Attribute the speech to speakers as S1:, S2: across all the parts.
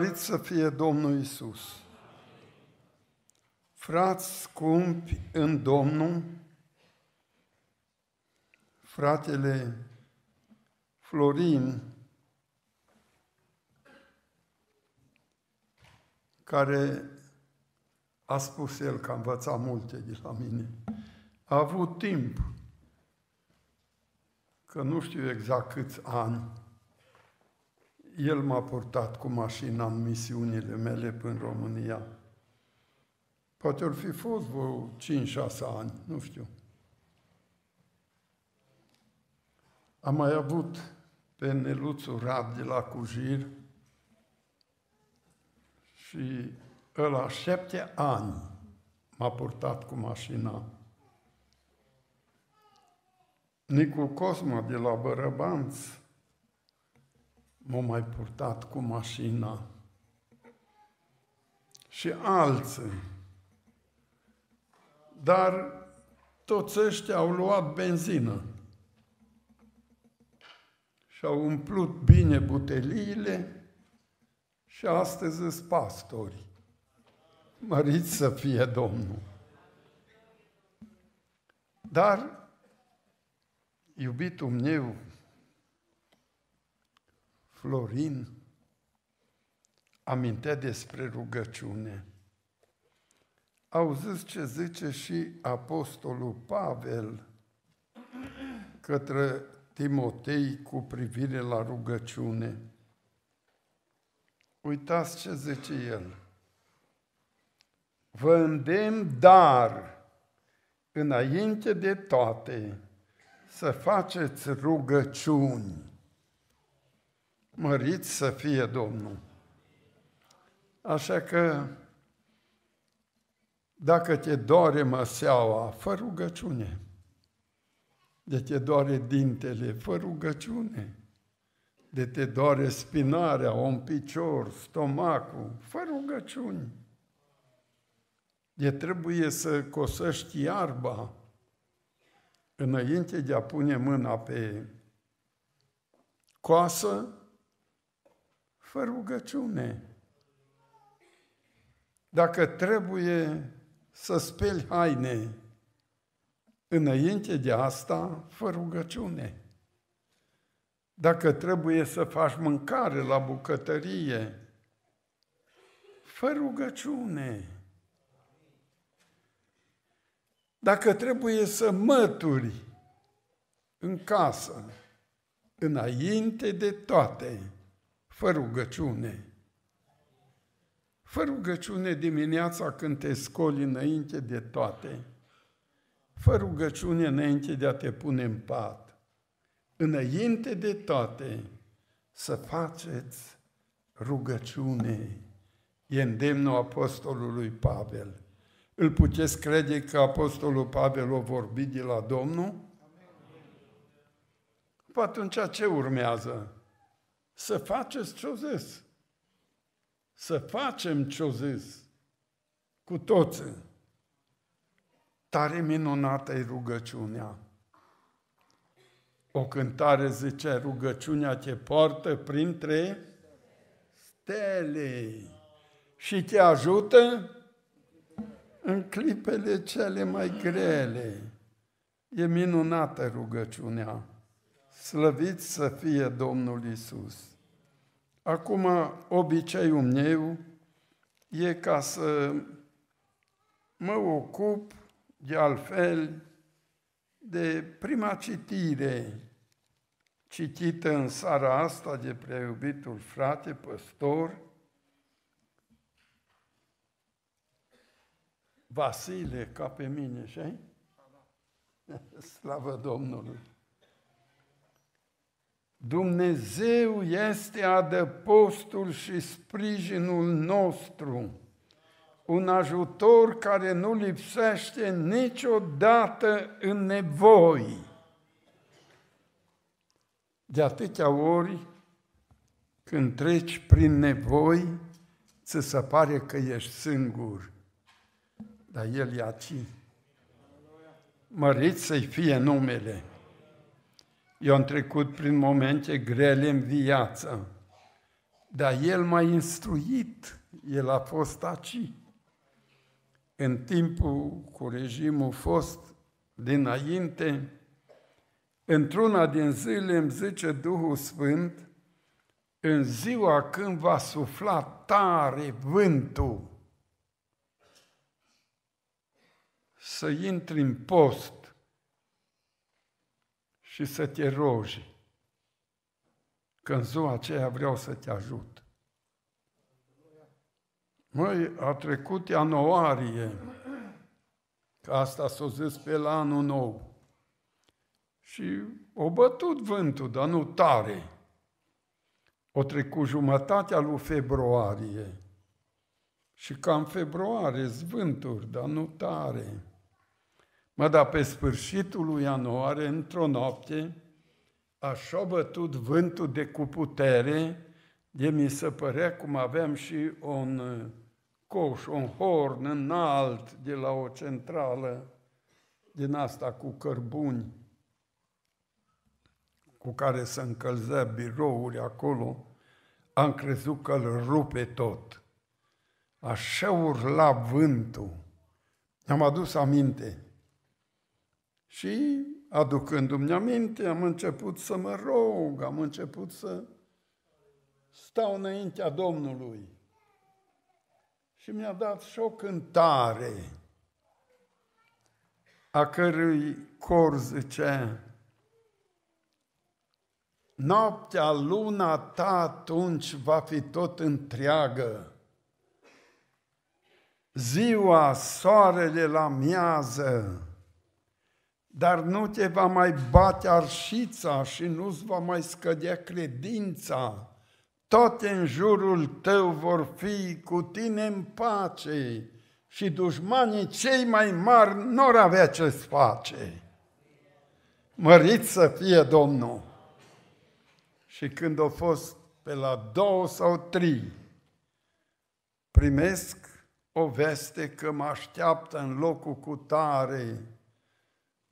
S1: Slăvit să fie Domnul Isus. Frați scumpi în Domnul, fratele Florin, care a spus el că a învățat multe de la mine, a avut timp, că nu știu exact câți ani, el m-a purtat cu mașina în misiunile mele până în România. Poate ar fi fost vreo 5-6 ani, nu știu. Am mai avut pe Neluțu Rab de la Cujir și la șapte ani m-a purtat cu mașina. Nicu Cosma de la Bărăbanți m a mai purtat cu mașina. Și alții. Dar toți ăștia au luat benzină și au umplut bine buteliile și astăzi sunt pastori. Măriți să fie Domnul! Dar, iubitul meu, Florin amintea despre rugăciune. Au ce zice și apostolul Pavel către Timotei cu privire la rugăciune. Uitați ce zice el. Vă îndemn dar înainte de toate să faceți rugăciuni Mărit să fie Domnul! Așa că, dacă te doare măseaua, fă rugăciune. De te doare dintele, fă rugăciune. De te doare spinarea, un picior, stomacul, fă rugăciune. De trebuie să cosăști iarba înainte de a pune mâna pe coasă, fă rugăciune. Dacă trebuie să speli haine, înainte de asta, fă rugăciune. Dacă trebuie să faci mâncare la bucătărie, fă rugăciune. Dacă trebuie să mături în casă, înainte de toate, Fă rugăciune. Fă rugăciune dimineața când te scoli înainte de toate. Fă rugăciune înainte de a te pune în pat. Înainte de toate, să faceți rugăciune. E îndemnul apostolului Pavel. Îl puteți crede că apostolul Pavel o vorbit de la Domnul? Amen. Păi atunci ce urmează? Să faceți ce-o zis. Să facem ce-o zis. Cu toții. Tare minunată e rugăciunea. O cântare zice, rugăciunea te poartă printre stele și te ajută în clipele cele mai grele. E minunată rugăciunea. Slăvit să fie Domnul Isus. Acum, obiceiul meu e ca să mă ocup de altfel de prima citire citită în seara asta de preiubitul frate păstor Vasile, ca pe mine, și Slavă Domnului! Dumnezeu este adăpostul și sprijinul nostru, un ajutor care nu lipsește niciodată în nevoi. De atâtea ori când treci prin nevoi, ți se pare că ești singur, dar El e aici. Măriți să-i fie numele. Eu am trecut prin momente grele în viață, dar El m-a instruit, El a fost aici. În timpul cu regimul fost dinainte, într-una din zile îmi zice Duhul Sfânt, în ziua când va sufla tare vântul, să intri în post și să te rogi că în ziua aceea vreau să te ajut. Măi, a trecut ianuarie, că asta s-a zis pe la anul nou. Și o bătut vântul, dar nu tare. O trecut jumătatea lui februarie. Și cam februarie, zvânturi, dar nu tare. Mă, dar pe sfârșitul lui ianuarie, într-o noapte, așa bătut vântul de cu putere, de mi se părea cum aveam și un uh, coș, un horn înalt de la o centrală din asta cu cărbuni cu care se încălzea birouri acolo, am crezut că îl rupe tot. Așa urla vântul. Am adus aminte și aducându-mi aminte, am început să mă rog, am început să stau înaintea Domnului. Și mi-a dat și o cântare, a cărui cor zice Noaptea, luna ta atunci va fi tot întreagă. Ziua, soarele la miază, dar nu te va mai bate arșița și nu-ți va mai scădea credința. Toate în jurul tău vor fi cu tine în pace și dușmanii cei mai mari nu ar avea ce să face. Mărit să fie Domnul! Și când au fost pe la două sau trei, primesc o veste că mă așteaptă în locul cu tare,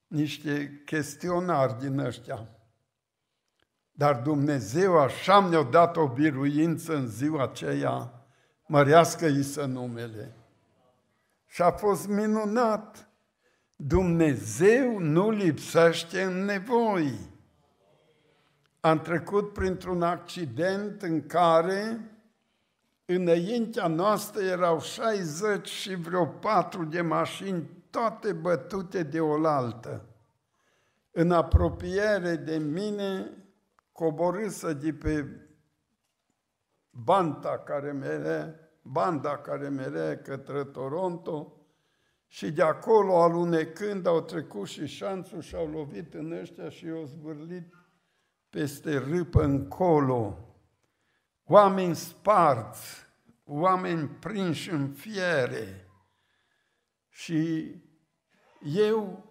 S1: niște chestionari din ăștia. Dar Dumnezeu așa mi-a dat o biruință în ziua aceea, mărească-i să numele. Și a fost minunat. Dumnezeu nu lipsește în nevoi. Am trecut printr-un accident în care înaintea noastră erau 60 și vreo patru de mașini toate bătute de oaltă. În apropiere de mine coborâsă de pe banda care mere, banda care mere către Toronto și de acolo alunecând au trecut și șanțul și au lovit în ăștia și au zvârlit peste râpă încolo. Oameni sparți, oameni prinși în fiere, și eu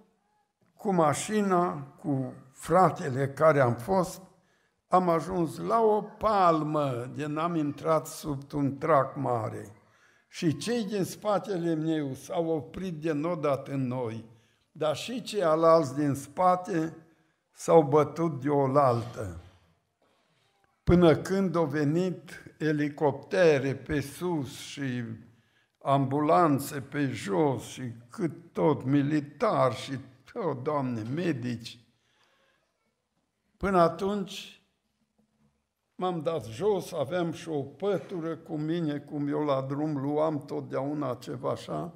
S1: cu mașina, cu fratele care am fost, am ajuns la o palmă de n-am intrat sub un trac mare. Și cei din spatele meu s-au oprit de nodat în noi, dar și ceilalți din spate s-au bătut de o altă. Până când au venit elicoptere pe sus și ambulanțe pe jos și cât tot, militar și tot, Doamne, medici. Până atunci m-am dat jos, aveam și o pătură cu mine, cum eu la drum luam totdeauna ceva așa.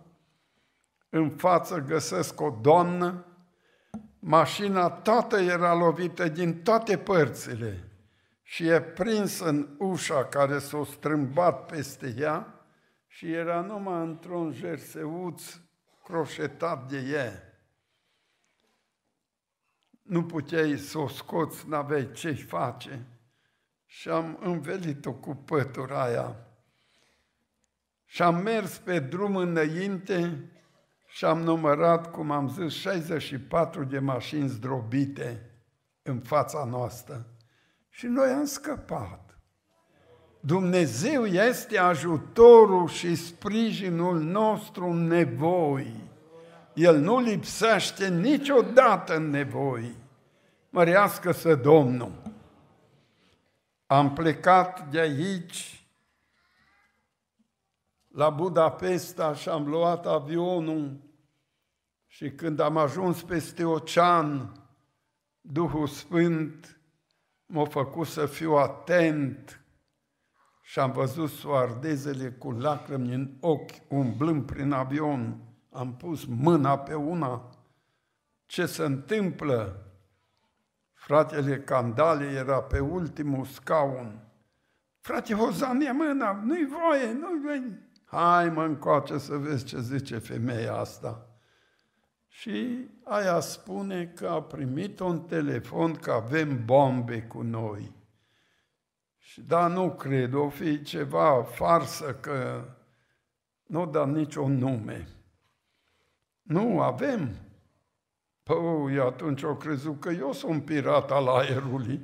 S1: În față găsesc o doamnă, mașina toată era lovită din toate părțile și e prins în ușa care s-o strâmbat peste ea, și era numai într-un jerseuț croșetat de ea. Nu puteai să o scoți, n-aveai ce-i face. Și am învelit-o cu pătura aia. Și am mers pe drum înainte și am numărat, cum am zis, 64 de mașini zdrobite în fața noastră. Și noi am scăpat. Dumnezeu este ajutorul și sprijinul nostru în nevoi. El nu lipsește niciodată în nevoi. Mărească-să Domnul! Am plecat de aici la Budapesta și am luat avionul și când am ajuns peste ocean, Duhul Sfânt m-a făcut să fiu atent și am văzut soardezele cu lacrimi în ochi, umblând prin avion, am pus mâna pe una. Ce se întâmplă? Fratele Candale era pe ultimul scaun. Frate Hozanie, mâna, nu-i voie, nu-i voie. Hai mă încoace să vezi ce zice femeia asta. Și aia spune că a primit un telefon că avem bombe cu noi. Și da, nu cred, o fi ceva farsă că nu da niciun nume. Nu avem. Păi, atunci au crezut că eu sunt pirat al aerului.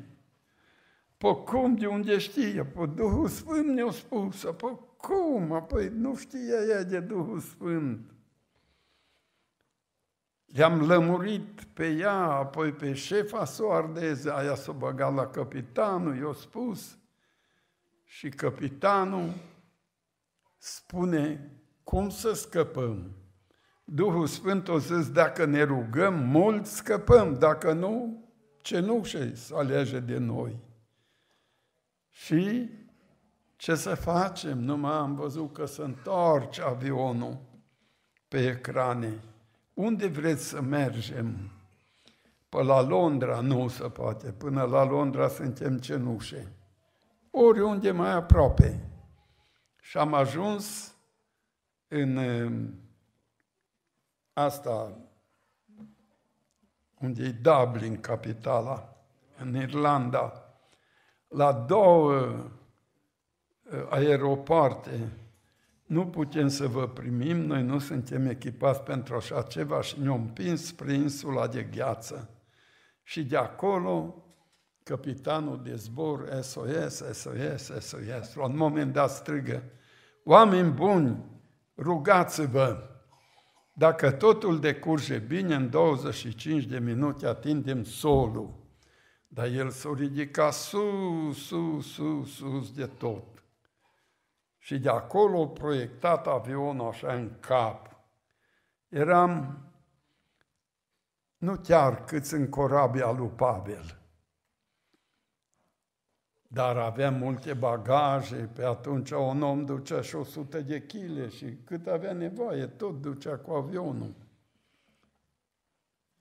S1: Pă cum, de unde știe? Pă Duhul Sfânt ne-a spus. Pă cum? Păi nu știe ea de Duhul Sfânt. I-am lămurit pe ea, apoi pe șefa soardeze, aia s-a băgat la capitanul, i-a spus. Și capitanul spune, cum să scăpăm? Duhul Sfânt o zis, dacă ne rugăm mult, scăpăm, dacă nu, ce nu să alege de noi. Și ce să facem? mai am văzut că se întoarce avionul pe ecrane. Unde vreți să mergem? Pe la Londra nu se poate, până la Londra suntem cenușe oriunde mai aproape. Și am ajuns în um, asta, unde e Dublin, capitala, în Irlanda, la două uh, aeroporte, Nu putem să vă primim, noi nu suntem echipați pentru așa ceva și ne-am împins spre insula de gheață. Și de acolo capitanul de zbor SOS, SOS, SOS. La un moment dat strigă, oameni buni, rugați-vă! Dacă totul decurge bine, în 25 de minute atingem solul. Dar el s-a ridicat sus, sus, sus, sus de tot. Și de acolo a proiectat avionul așa în cap. Eram nu chiar câți în corabia lui Pavel dar avea multe bagaje, pe atunci un om ducea și 100 de chile și cât avea nevoie, tot ducea cu avionul.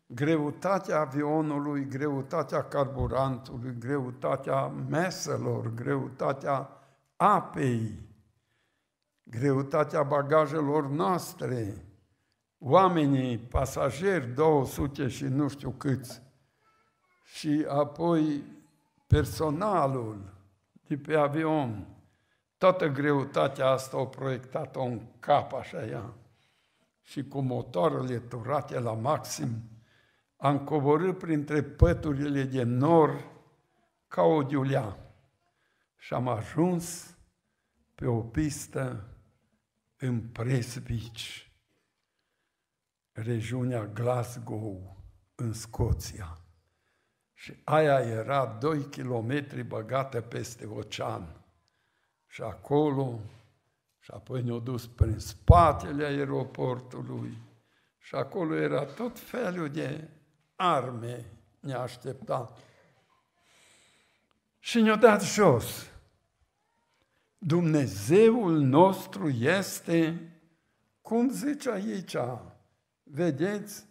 S1: Greutatea avionului, greutatea carburantului, greutatea meselor, greutatea apei, greutatea bagajelor noastre, oamenii, pasageri, 200 și nu știu câți, și apoi personalul de pe avion, toată greutatea asta o proiectat-o în cap, așa ea, și cu motoarele turate la maxim, am coborât printre păturile de nor ca o diulea și am ajuns pe o pistă în Presbici, regiunea Glasgow, în Scoția. Și aia era 2 kilometri băgată peste ocean. Și acolo, și apoi ne-au dus prin spatele aeroportului, și acolo era tot felul de arme ne aștepta. Și ne au dat jos. Dumnezeul nostru este, cum zice aici, vedeți,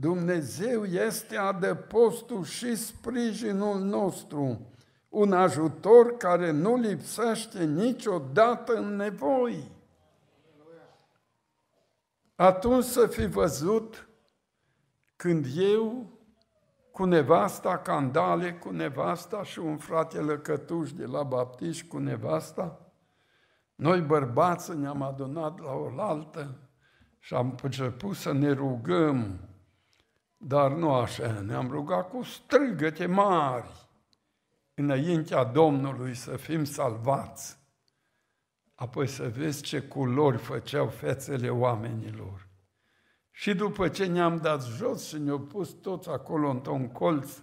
S1: Dumnezeu este adăpostul și sprijinul nostru, un ajutor care nu lipsește niciodată în nevoi. Atunci să fi văzut când eu cu nevasta Candale, cu nevasta și un frate lăcătuș de la baptiști cu nevasta, noi bărbați ne-am adunat la oaltă și am început să ne rugăm dar nu așa. Ne-am rugat cu strigăte mari înaintea Domnului să fim salvați. Apoi să vezi ce culori făceau fețele oamenilor. Și după ce ne-am dat jos și ne-au pus toți acolo într-un colț,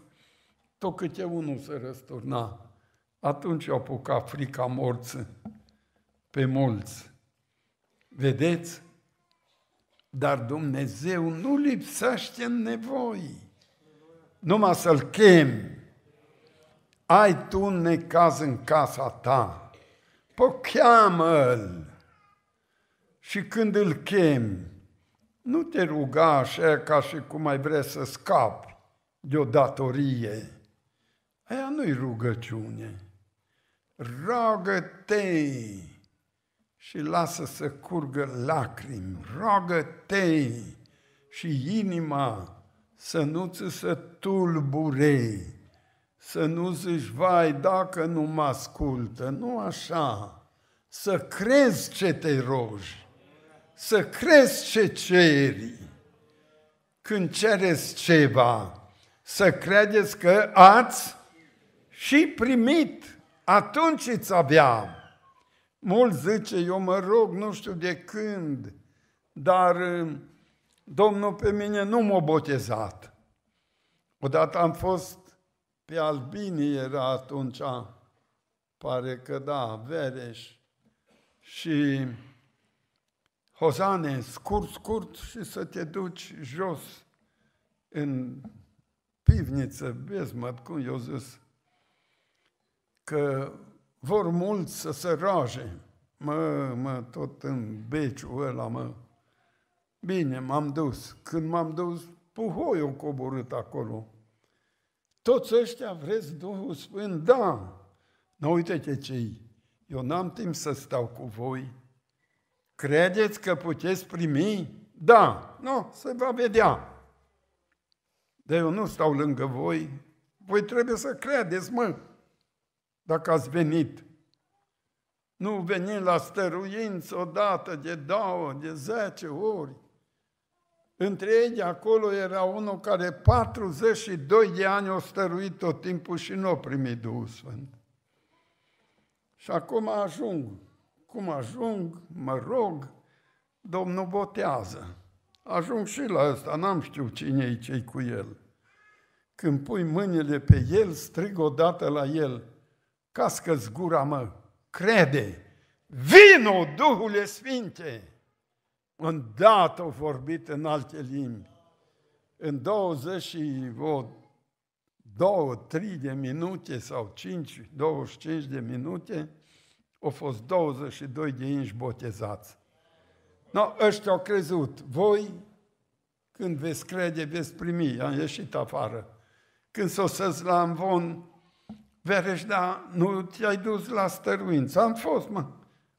S1: tot câte unul se răsturna. Atunci au apucat frica morții pe mulți. Vedeți? Dar Dumnezeu nu lipsește în nevoi. Numai să-L chem. Ai tu un necaz în casa ta. Pocheamă-L. Și când îl chem, nu te ruga așa ca și cum ai vrea să scapi de o datorie. Aia nu-i rugăciune. Roagă-te! și lasă să curgă lacrimi. Roagă-te și inima să nu ți se tulbure, să nu zici, vai, dacă nu mă ascultă, nu așa, să crezi ce te rogi, să crezi ce ceri. Când cereți ceva, să credeți că ați și primit, atunci îți aveam. Mult zice, eu mă rog nu știu de când, dar uh, Domnul pe mine nu m-a botezat. Odată am fost pe Albini era atunci, pare că da, Vereș, și Hozane, scurt, scurt și să te duci jos în pivniță, vezi mă, cum eu zis, că vor mulți să se roage. Mă, mă, tot în beciul ăla, mă. Bine, m-am dus. Când m-am dus, puhoi, puhoiul coborât acolo. Toți ăștia vreți Duhul Sfânt? Da! Nu uite ce cei. Eu n-am timp să stau cu voi. Credeți că puteți primi? Da! Nu, se va vedea. Dar eu nu stau lângă voi. Voi trebuie să credeți, mă dacă ați venit. Nu venim la stăruință odată, de două, de zece ori. Între ei acolo era unul care 42 de ani o stăruit tot timpul și nu o primit Duhul Sfânt. Și acum ajung. Cum ajung? Mă rog, Domnul botează. Ajung și la ăsta, n-am știu cine e cei cu el. Când pui mâinile pe el, strig odată la el – Cască-ți gura, mă, crede, vino duhul Sfinte! Îndată au vorbit în alte limbi. În 22-3 de minute sau 5, 25 de minute au fost 22 de inși botezați. No, ăștia au crezut. Voi, când veți crede, veți primi. Am ieșit afară. Când s-o săți la amvon, Vereș, da, nu te-ai dus la stăruință? Am fost, mă.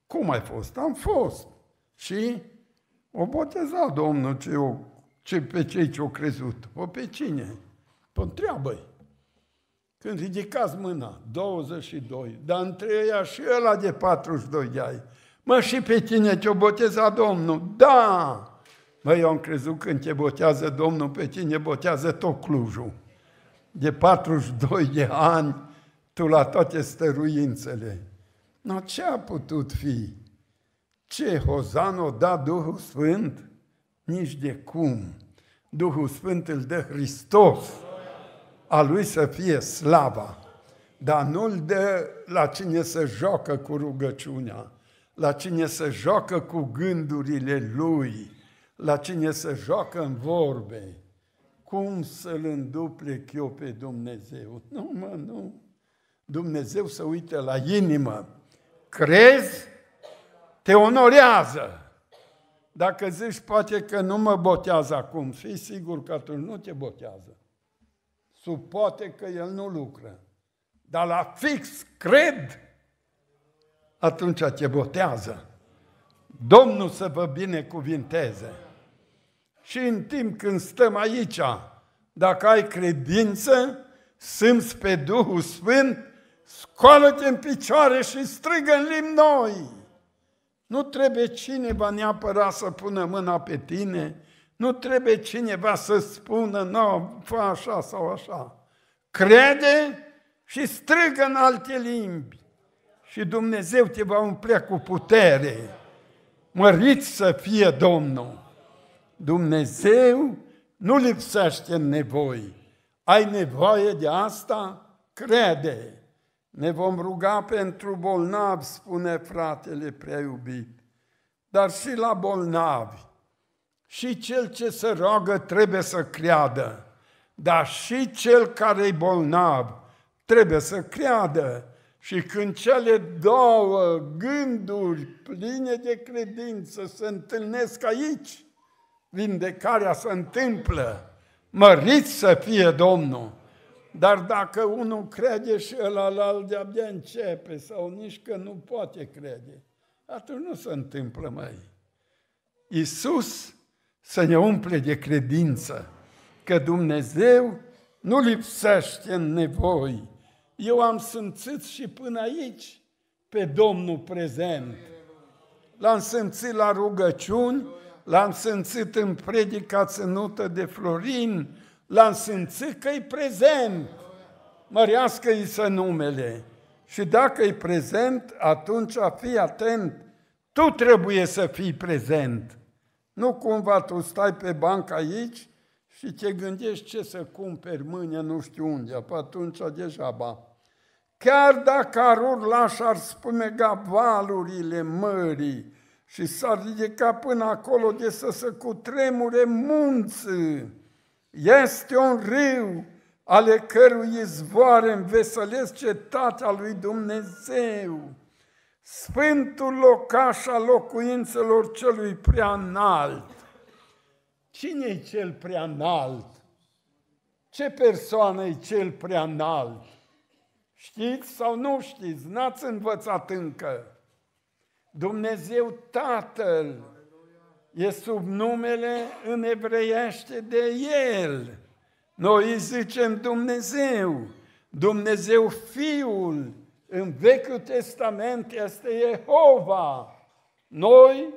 S1: Cum ai fost? Am fost. Și o boteza Domnul ce, o, ce pe cei ce au crezut. O pe cine? Păi treabă. Când ridicați mâna, 22, dar între ei și ăla de 42 de ani. Mă, și pe tine ce o boteza Domnul? Da! Mă, eu am crezut când te botează Domnul, pe tine botează tot Clujul. De 42 de ani tu la toate stăruințele. Dar ce a putut fi? Ce Hozan o da Duhul Sfânt? Nici de cum. Duhul Sfânt îl dă Hristos. A lui să fie slava. Dar nu îl dă la cine să joacă cu rugăciunea, la cine să joacă cu gândurile lui, la cine să joacă în vorbe. Cum să-l înduplec eu pe Dumnezeu? Nu, mă, nu. Dumnezeu să uită la inimă. Crezi? Te onorează. Dacă zici, poate că nu mă botează acum, fii sigur că atunci nu te botează. Sub poate că el nu lucră. Dar la fix cred, atunci te botează. Domnul să vă binecuvinteze. Și în timp când stăm aici, dacă ai credință, simți pe Duhul Sfânt, scoală-te în picioare și strigă în limbi noi. Nu trebuie cineva neapărat să pună mâna pe tine, nu trebuie cineva să spună, nu, fă așa sau așa. Crede și strigă în alte limbi și Dumnezeu te va umple cu putere. Mărit să fie Domnul! Dumnezeu nu lipsește în nevoi. Ai nevoie de asta? Crede! Ne vom ruga pentru bolnavi, spune fratele prea iubit, dar și la bolnavi. Și cel ce se roagă trebuie să creadă, dar și cel care e bolnav trebuie să creadă. Și când cele două gânduri pline de credință se întâlnesc aici, vindecarea se întâmplă. Măriți să fie Domnul! Dar dacă unul crede și al de-abia începe sau nici că nu poate crede, atunci nu se întâmplă mai. Iisus să ne umple de credință că Dumnezeu nu lipsește în nevoi. Eu am simțit și până aici pe Domnul prezent. L-am simțit la rugăciuni, l-am simțit în predica ținută de Florin, l-a însânțit că e prezent. Mărească-i să numele. Și dacă e prezent, atunci fii atent. Tu trebuie să fii prezent. Nu cumva tu stai pe bancă aici și te gândești ce să cumperi mâine nu știu unde, pe atunci ba. Chiar dacă ar urla și ar spumega valurile mării și s-ar ridica până acolo de să se cutremure munții, este un râu ale cărui izvoare înveselesc cetatea lui Dumnezeu, Sfântul locaș al locuințelor celui prea înalt. Cine e cel prea înalt? Ce persoană e cel prea înalt? Știți sau nu știți? N-ați învățat încă. Dumnezeu Tatăl e sub numele în evreiește de El. Noi îi zicem Dumnezeu, Dumnezeu Fiul, în Vechiul Testament este Jehova. Noi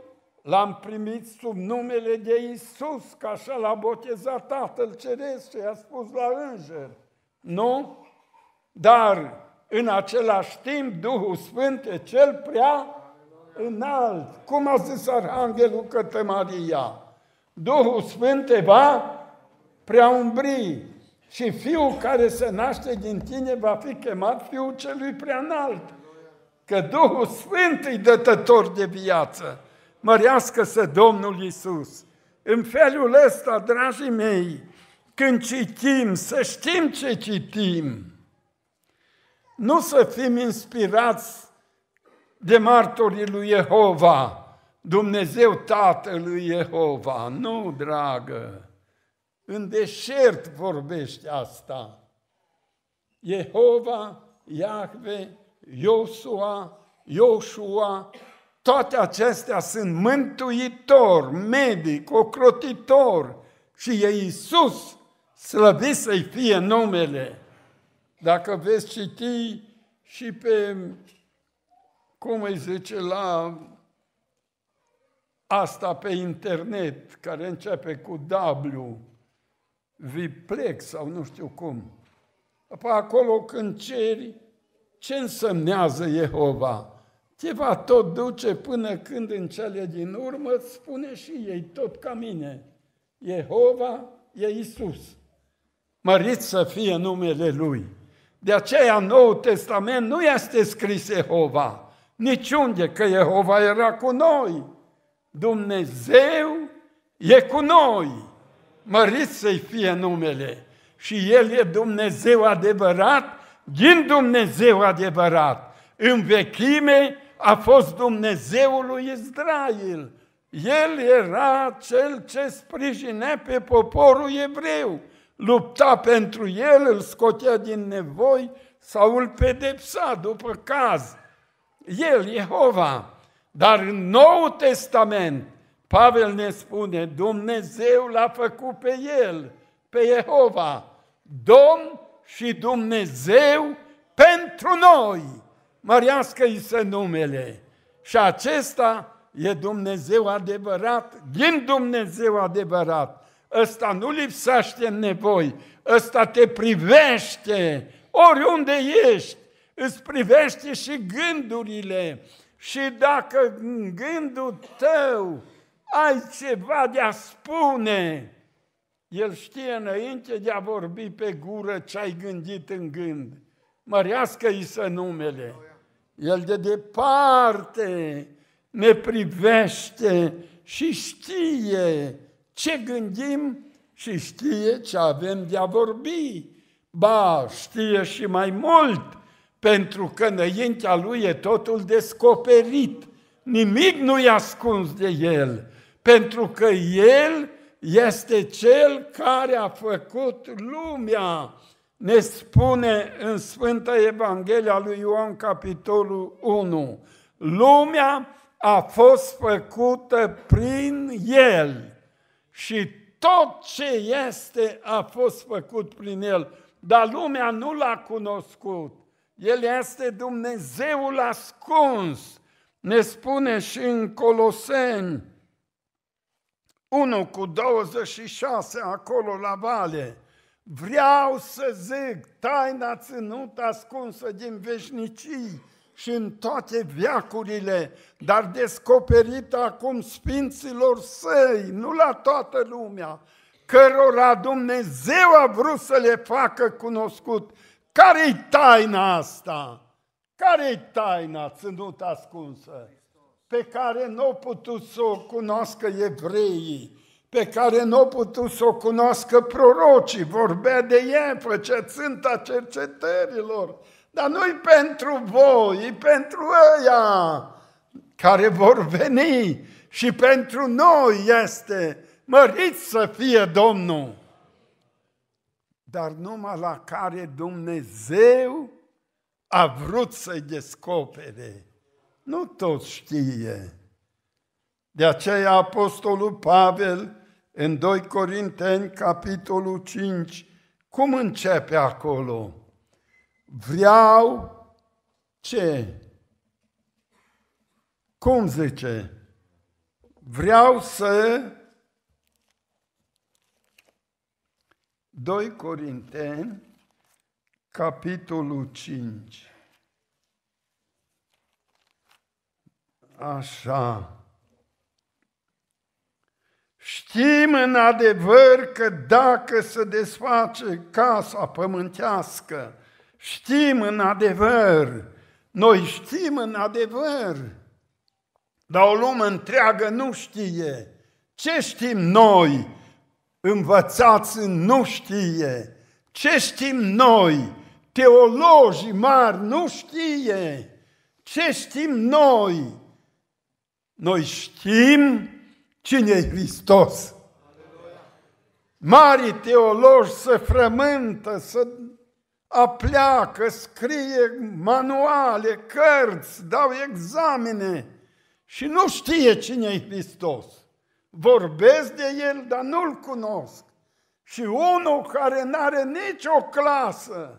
S1: l-am primit sub numele de Isus, ca așa l-a botezat Tatăl Ceresc și a spus la Înger. Nu? Dar în același timp Duhul Sfânt e cel prea înalt, cum a zis Arhanghelul către Maria. Duhul Sfânt te va umbri și fiul care se naște din tine va fi chemat fiul celui înalt, Că Duhul Sfânt e dătător de viață. Mărească-se Domnul Iisus. În felul ăsta, dragii mei, când citim, să știm ce citim. Nu să fim inspirați de martorii lui Jehova, Dumnezeu Tatălui Jehova. Nu, dragă, în deșert vorbești asta. Jehova, Iahve, Iosua, Iosua, toate acestea sunt mântuitor, medic, ocrotitor și e Iisus, slăvit să-i fie numele. Dacă veți citi și pe cum îi zice, la asta pe internet, care începe cu W, Viplex sau nu știu cum. Apoi acolo când ceri, ce însemnează Jehova? Te va tot duce până când în cele din urmă spune și ei tot ca mine. Jehova e Isus. Mărit să fie numele Lui. De aceea Noul Testament nu este scris Jehova, niciunde, că Jehova era cu noi. Dumnezeu e cu noi. Măriți să-i fie numele. Și El e Dumnezeu adevărat, din Dumnezeu adevărat. În vechime a fost Dumnezeul lui Israel. El era cel ce sprijinea pe poporul evreu, lupta pentru el, îl scotea din nevoi sau îl pedepsa după caz. El, Jehova. Dar în Nou Testament, Pavel ne spune, Dumnezeu l-a făcut pe El, pe Jehova, Domn și Dumnezeu pentru noi. Mărească-i să numele. Și acesta e Dumnezeu adevărat, din Dumnezeu adevărat. Ăsta nu lipsaște în nevoi, ăsta te privește oriunde ești, îți privește și gândurile. Și dacă în gândul tău ai ceva de a spune, el știe înainte de a vorbi pe gură ce ai gândit în gând. Mărească-i să numele. El de departe ne privește și știe ce gândim și știe ce avem de a vorbi. Ba, știe și mai mult pentru că înaintea lui e totul descoperit. Nimic nu e ascuns de el, pentru că el este cel care a făcut lumea. Ne spune în Sfânta Evanghelia lui Ioan, capitolul 1, lumea a fost făcută prin el și tot ce este a fost făcut prin el, dar lumea nu l-a cunoscut. El este Dumnezeul ascuns, ne spune și în Coloseni 1 cu 26, acolo la vale. Vreau să zic, taina ținută ascunsă din veșnicii și în toate viacurile, dar descoperită acum sfinților săi, nu la toată lumea, cărora Dumnezeu a vrut să le facă cunoscut care e taina asta? care e taina ținută ascunsă? Pe care nu au putut să o cunoască evreii, pe care nu au putut să o cunoască prorocii, vorbea de ei, făcea ținta cercetărilor. Dar nu e pentru voi, e pentru ăia care vor veni și pentru noi este mărit să fie Domnul dar numai la care Dumnezeu a vrut să-i descopere. Nu tot știe. De aceea Apostolul Pavel în 2 Corinteni, capitolul 5, cum începe acolo? Vreau ce? Cum zice? Vreau să 2 Corinteni, capitolul 5. Așa. Știm în adevăr că dacă se desface casa pământească, știm în adevăr, noi știm în adevăr, dar o lume întreagă nu știe. Ce știm noi? învățați nu știe. Ce știm noi? Teologii mari nu știe. Ce știm noi? Noi știm cine e Hristos. Mari teologi se frământă, se apleacă, scrie manuale, cărți, dau examene și nu știe cine e Hristos vorbesc de el, dar nu-l cunosc. Și unul care nu are nicio clasă,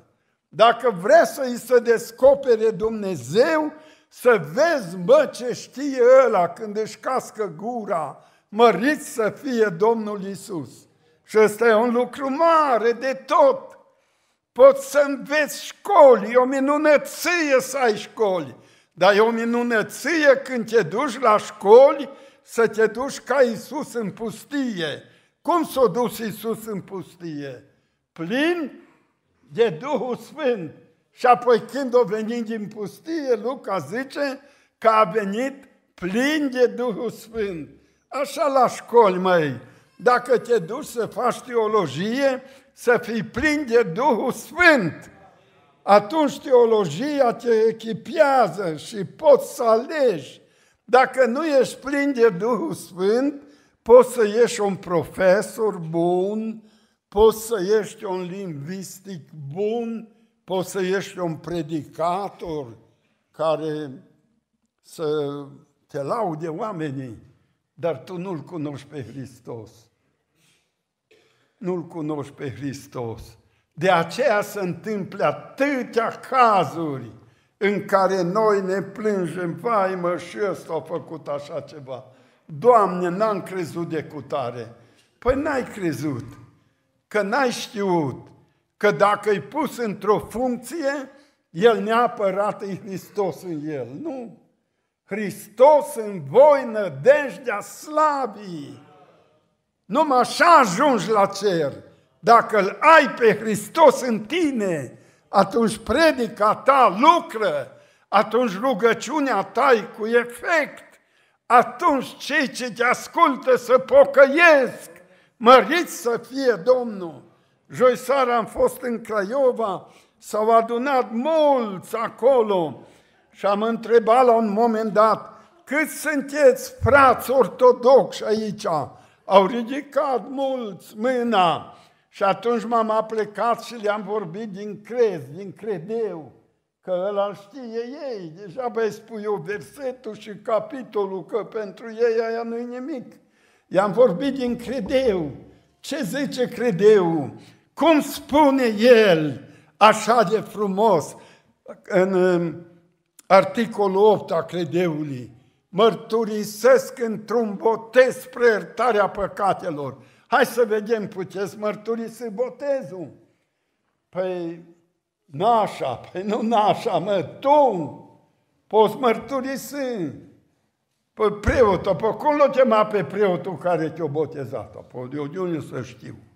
S1: dacă vrea să-i se descopere Dumnezeu, să vezi, mă, ce știe ăla când își cască gura, mărit să fie Domnul Isus. Și ăsta e un lucru mare de tot. Poți să înveți școli, e o minunăție să ai școli, dar e o minunăție când te duci la școli să te duci ca Iisus în pustie. Cum s-a dus Iisus în pustie? Plin de Duhul Sfânt. Și apoi când a venit din pustie, Luca zice că a venit plin de Duhul Sfânt. Așa la școli, măi, dacă te duci să faci teologie, să fii plin de Duhul Sfânt. Atunci teologia te echipează și poți să alegi dacă nu ești plin de Duhul Sfânt, poți să ești un profesor bun, poți să ești un lingvistic bun, poți să ești un predicator care să te laude oamenii, dar tu nu-L cunoști pe Hristos. Nu-L cunoști pe Hristos. De aceea se întâmplă atâtea cazuri în care noi ne plângem, vai mă, și ăsta a făcut așa ceva. Doamne, n-am crezut de cutare. Păi n-ai crezut, că n-ai știut, că dacă i pus într-o funcție, el neapărat e Hristos în el. Nu. Hristos în voi nădejdea slabii. Numai așa ajungi la cer. Dacă îl ai pe Hristos în tine, atunci predica ta lucră, atunci rugăciunea ta e cu efect, atunci cei ce te ascultă să pocăiesc, măriți să fie Domnul. Joi seara am fost în Craiova, s-au adunat mulți acolo și am întrebat la un moment dat, „Cât sunteți frați ortodoxi aici? Au ridicat mulți mâna și atunci m-am aplecat și le-am vorbit din crez, din credeu, că ăla îl știe ei. Deja vă spui eu versetul și capitolul, că pentru ei aia nu-i nimic. I-am vorbit din credeu. Ce zice credeu? Cum spune el așa de frumos în um, articolul 8 a credeului? Mărturisesc într-un botez spre iertarea păcatelor. Hai să vedem, puteți să botezul? Păi, nașa, păi nu nașa, mă, tu poți mărturisi. pe păi, preotul, pe cum l-o chema pe preotul care te-a botezat? Păi eu, eu să știu. Pe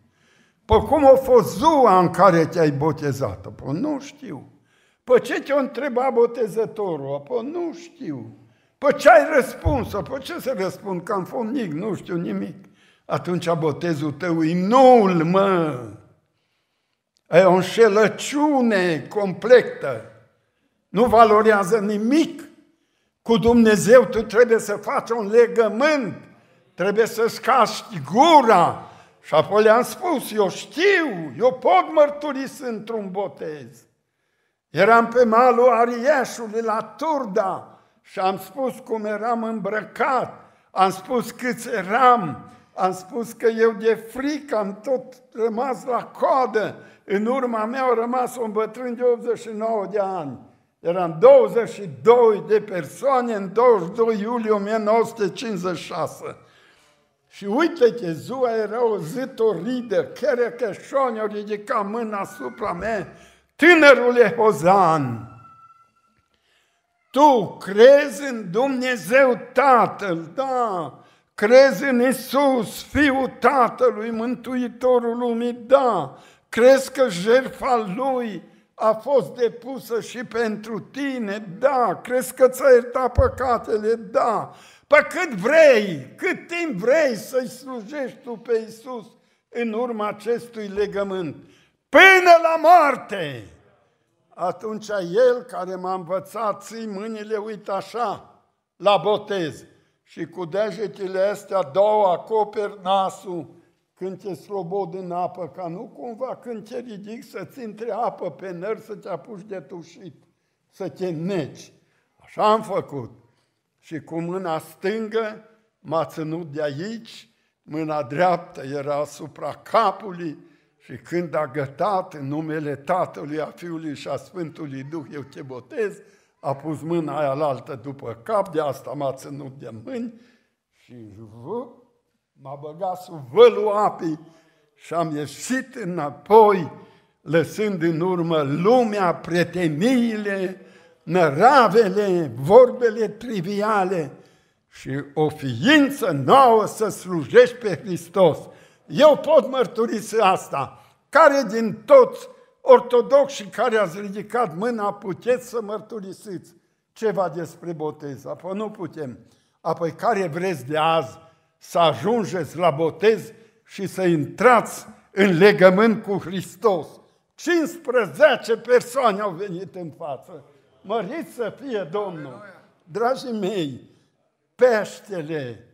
S1: păi, cum a fost ziua în care te-ai botezat? Păi nu știu. Pe păi, ce te-a întrebat botezătorul? Păi nu știu. Păi ce ai răspuns? Păi ce să răspund? Că am fost nimic, nu știu nimic atunci botezul tău e nul, mă! E o înșelăciune completă. Nu valorează nimic. Cu Dumnezeu tu trebuie să faci un legământ, trebuie să scaști gura. Și apoi le-am spus, eu știu, eu pot mărturisi într-un botez. Eram pe malul Ariașului la Turda și am spus cum eram îmbrăcat, am spus câți eram, am spus că eu de frică am tot rămas la coadă. În urma mea au rămas un bătrân de 89 de ani. Eram 22 de persoane în 22 iulie 1956. Și uite-te, ziua era o zi toridă, Cherecășoni au ridicat mâna asupra mea, tânărule Hozan, tu crezi în Dumnezeu Tatăl, da, Crezi în Isus, Fiul Tatălui, Mântuitorul lumii? Da. Crezi că jertfa Lui a fost depusă și pentru tine? Da. Crezi că ți-a iertat păcatele? Da. Pe cât vrei, cât timp vrei să-i slujești tu pe Isus în urma acestui legământ, până la moarte, atunci El care m-a învățat ții mâinile, uite așa, la botez și cu degetele astea două acoper nasul când te slobod în apă, ca nu cumva când te ridic să-ți intre apă pe nări, să te apuci de tușit, să te neci. Așa am făcut. Și cu mâna stângă m-a ținut de aici, mâna dreaptă era asupra capului și când a gătat în numele Tatălui, a Fiului și a Sfântului Duh, eu te botez, a pus mâna aia la altă după cap, de asta m-a ținut de mâini și vă, m-a băgat sub vălul apii și am ieșit înapoi, lăsând în urmă lumea, preteniile, năravele, vorbele triviale și o ființă nouă să slujești pe Hristos. Eu pot mărturisi asta. Care din toți ortodoxii care ați ridicat mâna, puteți să mărturisiți ceva despre botez. Apoi nu putem. Apoi care vreți de azi să ajungeți la botez și să intrați în legământ cu Hristos. 15 persoane au venit în față. Măriți să fie Domnul! Dragii mei, peștele,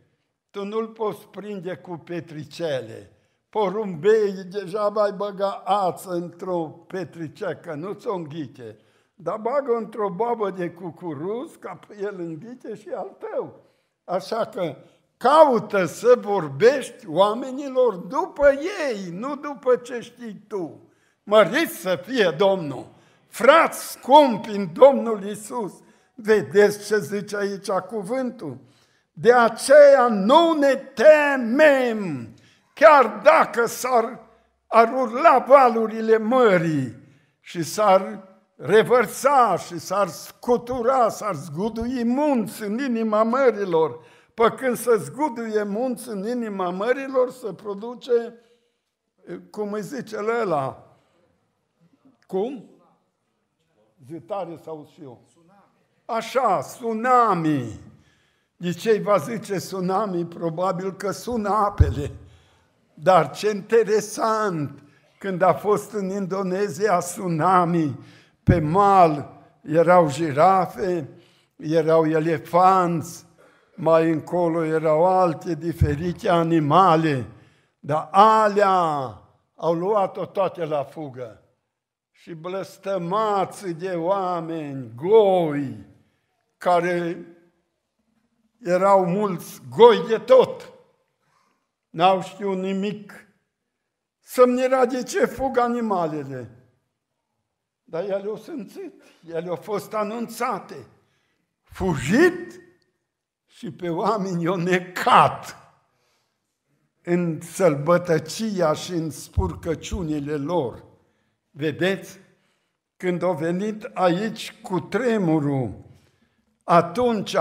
S1: tu nu-l poți prinde cu petricele, Porumbeii deja mai băga ață într-o petriceacă, nu ți-o înghite. Dar bagă într-o babă de cucuruz ca el înghite și al tău. Așa că caută să vorbești oamenilor după ei, nu după ce știi tu. Măriți să fie Domnul! Frați scumpi în Domnul Isus, vedeți ce zice aici cuvântul? De aceea nu ne temem chiar dacă s-ar ar urla valurile mării și s-ar revărsa și s-ar scutura, s-ar zgudui munți în inima mărilor, pe când să zguduie munți în inima mărilor, se produce, cum îi zice ăla, cum? Zitare sau și eu. Așa, tsunami. De ce va zice tsunami? Probabil că sună apele. Dar ce interesant, când a fost în Indonezia tsunami, pe mal erau girafe, erau elefanți, mai încolo erau alte diferite animale, dar alea au luat-o toate la fugă. Și blăstămați de oameni, goi, care erau mulți goi de tot, n-au știut nimic. Să-mi era de ce fug animalele. Dar ele au simțit, ele au fost anunțate. Fugit și pe oameni o necat în sălbătăcia și în spurcăciunile lor. Vedeți? Când au venit aici cu tremurul, atunci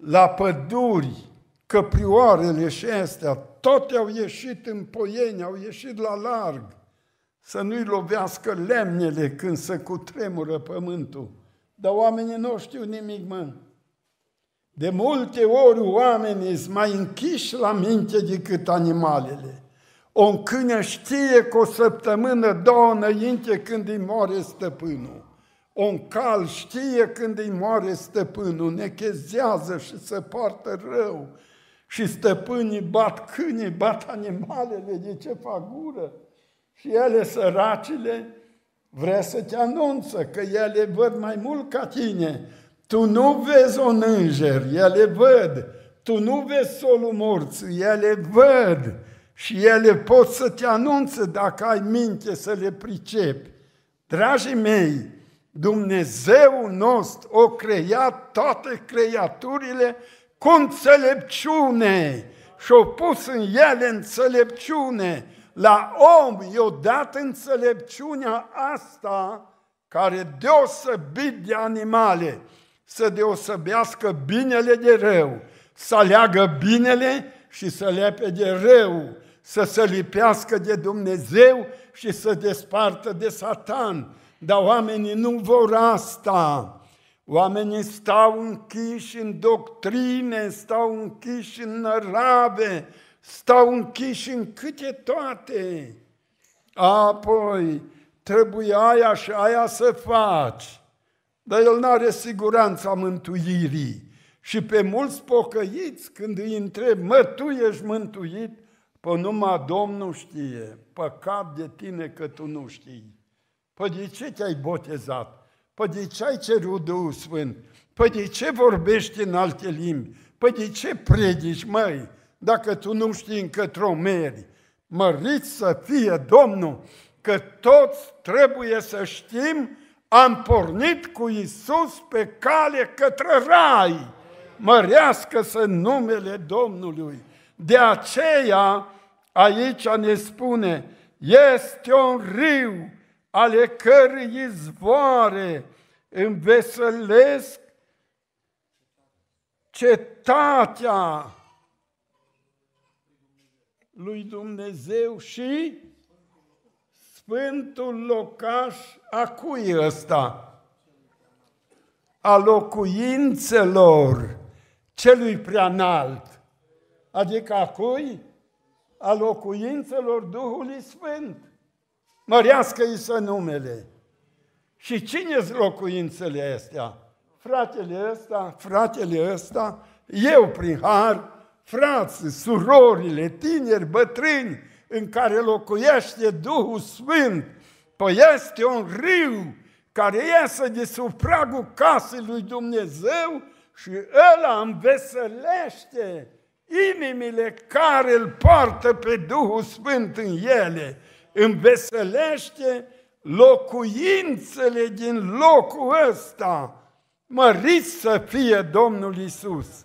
S1: la păduri, căprioarele și astea, toate au ieșit în poieni, au ieșit la larg, să nu-i lovească lemnele când se cutremură pământul. Dar oamenii nu știu nimic, mă. De multe ori oamenii sunt mai închiși la minte decât animalele. Un câine știe că o săptămână, două înainte când îi moare stăpânul. Un cal știe când îi moare stăpânul, nechezează și se poartă rău și stăpânii bat câinii, bat animalele, de ce fac gură? Și ele, săracile, vrea să te anunță că ele văd mai mult ca tine. Tu nu vezi un înger, ele văd. Tu nu vezi solul morții, ele văd. Și ele pot să te anunță dacă ai minte să le pricepi. Dragii mei, Dumnezeu nostru o creat toate creaturile cu înțelepciune și au pus în ele înțelepciune. La om i-au dat înțelepciunea asta care deosebit de animale să deosebească binele de rău, să aleagă binele și să lepe de rău, să se lipească de Dumnezeu și să despartă de Satan. Dar oamenii nu vor asta. Oamenii stau închiși în doctrine, stau închiși în nărabe, stau închiși în câte toate. Apoi, trebuie aia și aia să faci. Dar el nu are siguranța mântuirii. Și pe mulți pocăiți, când îi întreb, mă, tu ești mântuit? Pă numai Domnul știe, păcat de tine că tu nu știi. Păi de ce te-ai botezat? Păi de ce ai cerut Duhul Sfânt? Păi de ce vorbești în alte limbi? Păi de ce predici, măi, dacă tu nu știi încă tromeri? meri? Măriți să fie Domnul, că toți trebuie să știm am pornit cu Isus pe cale către rai. Mărească să numele Domnului. De aceea aici ne spune, este un riu ale cărei izvoare înveselesc cetatea lui Dumnezeu și sfântul locaș a cui ăsta? A locuințelor celui preanalt, adică a cui? A locuințelor Duhului Sfânt mărească-i să numele. Și cine sunt locuințele astea? Fratele ăsta, fratele ăsta, eu prin har, frații, surorile, tineri, bătrâni, în care locuiește Duhul Sfânt, păi este un riu care iasă de sub pragul casei lui Dumnezeu și ăla înveselește inimile care îl poartă pe Duhul Sfânt în ele înveselește locuințele din locul ăsta. mărit să fie Domnul Isus.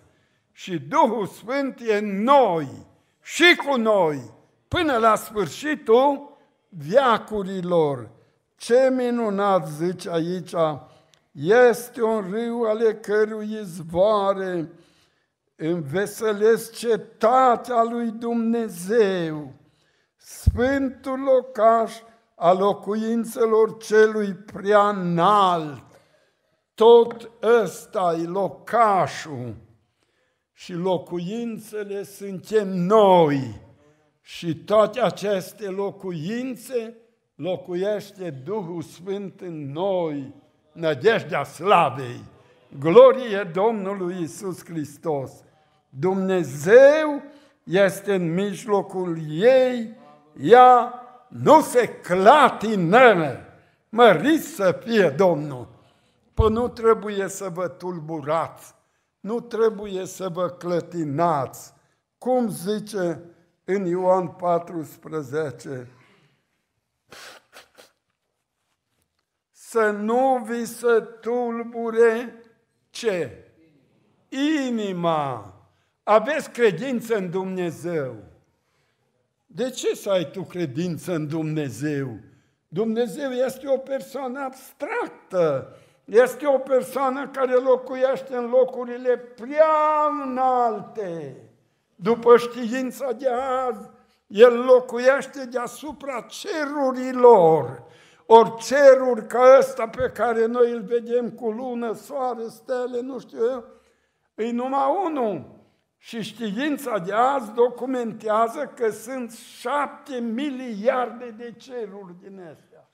S1: Și Duhul Sfânt e în noi și cu noi până la sfârșitul viacurilor. Ce minunat, zice aici, este un râu ale cărui izvoare înveselesc cetatea lui Dumnezeu sfântul locaș a locuințelor celui prea înalt. Tot ăsta e locașul și locuințele suntem noi și toate aceste locuințe locuiește Duhul Sfânt în noi, nădejdea slavei. Glorie Domnului Isus Hristos! Dumnezeu este în mijlocul ei, ea nu se clatină. Măriți să fie Domnul! Păi nu trebuie să vă tulburați, nu trebuie să vă clătinați. Cum zice în Ioan 14, să nu vi se tulbure ce? Inima. Aveți credință în Dumnezeu. De ce să ai tu credință în Dumnezeu? Dumnezeu este o persoană abstractă, este o persoană care locuiește în locurile prea înalte. După știința de azi, El locuiește deasupra cerurilor. Ori ceruri ca ăsta pe care noi îl vedem cu lună, soare, stele, nu știu eu, e numai unul și știința de azi documentează că sunt șapte miliarde de ceruri din astea.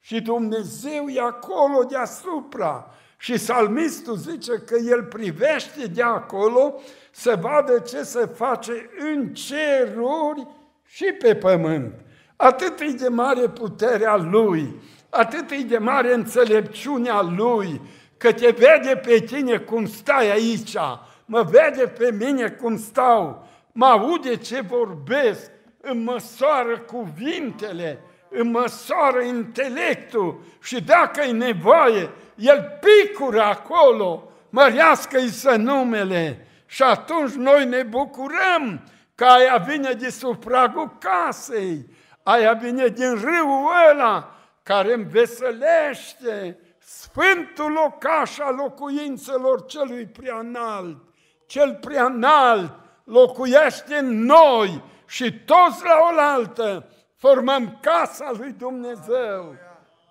S1: Și Dumnezeu e acolo deasupra. Și salmistul zice că el privește de acolo să vadă ce se face în ceruri și pe pământ. Atât e de mare puterea lui, atât e de mare înțelepciunea lui, că te vede pe tine cum stai aici, mă vede pe mine cum stau, mă aude ce vorbesc, îmi măsoară cuvintele, îmi măsoară intelectul și dacă e nevoie, el picură acolo, mărească-i să numele. Și atunci noi ne bucurăm că aia vine de supragul casei, aia vine din râul ăla care înveselește Sfântul locaș al locuințelor celui preanalt cel prea înalt locuiește în noi și toți la oaltă formăm casa lui Dumnezeu.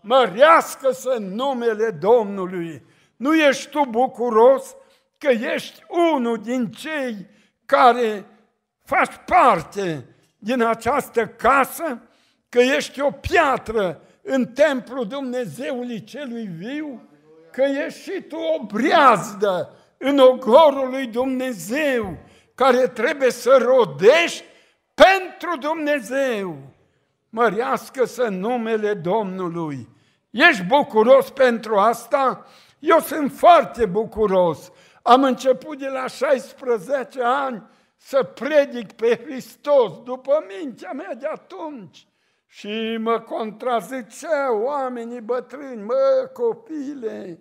S1: mărească se numele Domnului. Nu ești tu bucuros că ești unul din cei care faci parte din această casă, că ești o piatră în templul Dumnezeului celui viu, că ești și tu o breazdă în ogorul lui Dumnezeu, care trebuie să rodești pentru Dumnezeu. Mărească-să numele Domnului. Ești bucuros pentru asta? Eu sunt foarte bucuros. Am început de la 16 ani să predic pe Hristos după mintea mea de atunci. Și mă contrazicea oamenii bătrâni, mă, copile,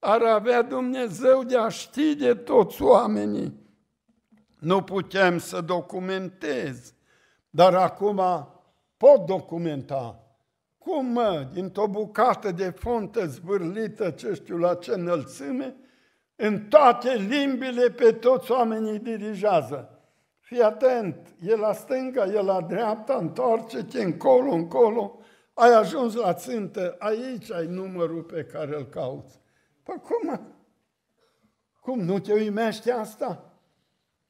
S1: ar avea Dumnezeu de a ști de toți oamenii. Nu putem să documentez, dar acum pot documenta. Cum, mă, dintr-o bucată de fontă zvârlită, ce știu la ce înălțime, în toate limbile pe toți oamenii dirigează. Fii atent, e la stânga, e la dreapta, întoarce-te încolo, încolo, ai ajuns la țintă, aici ai numărul pe care îl cauți. Păi cum? Cum nu te uimește asta?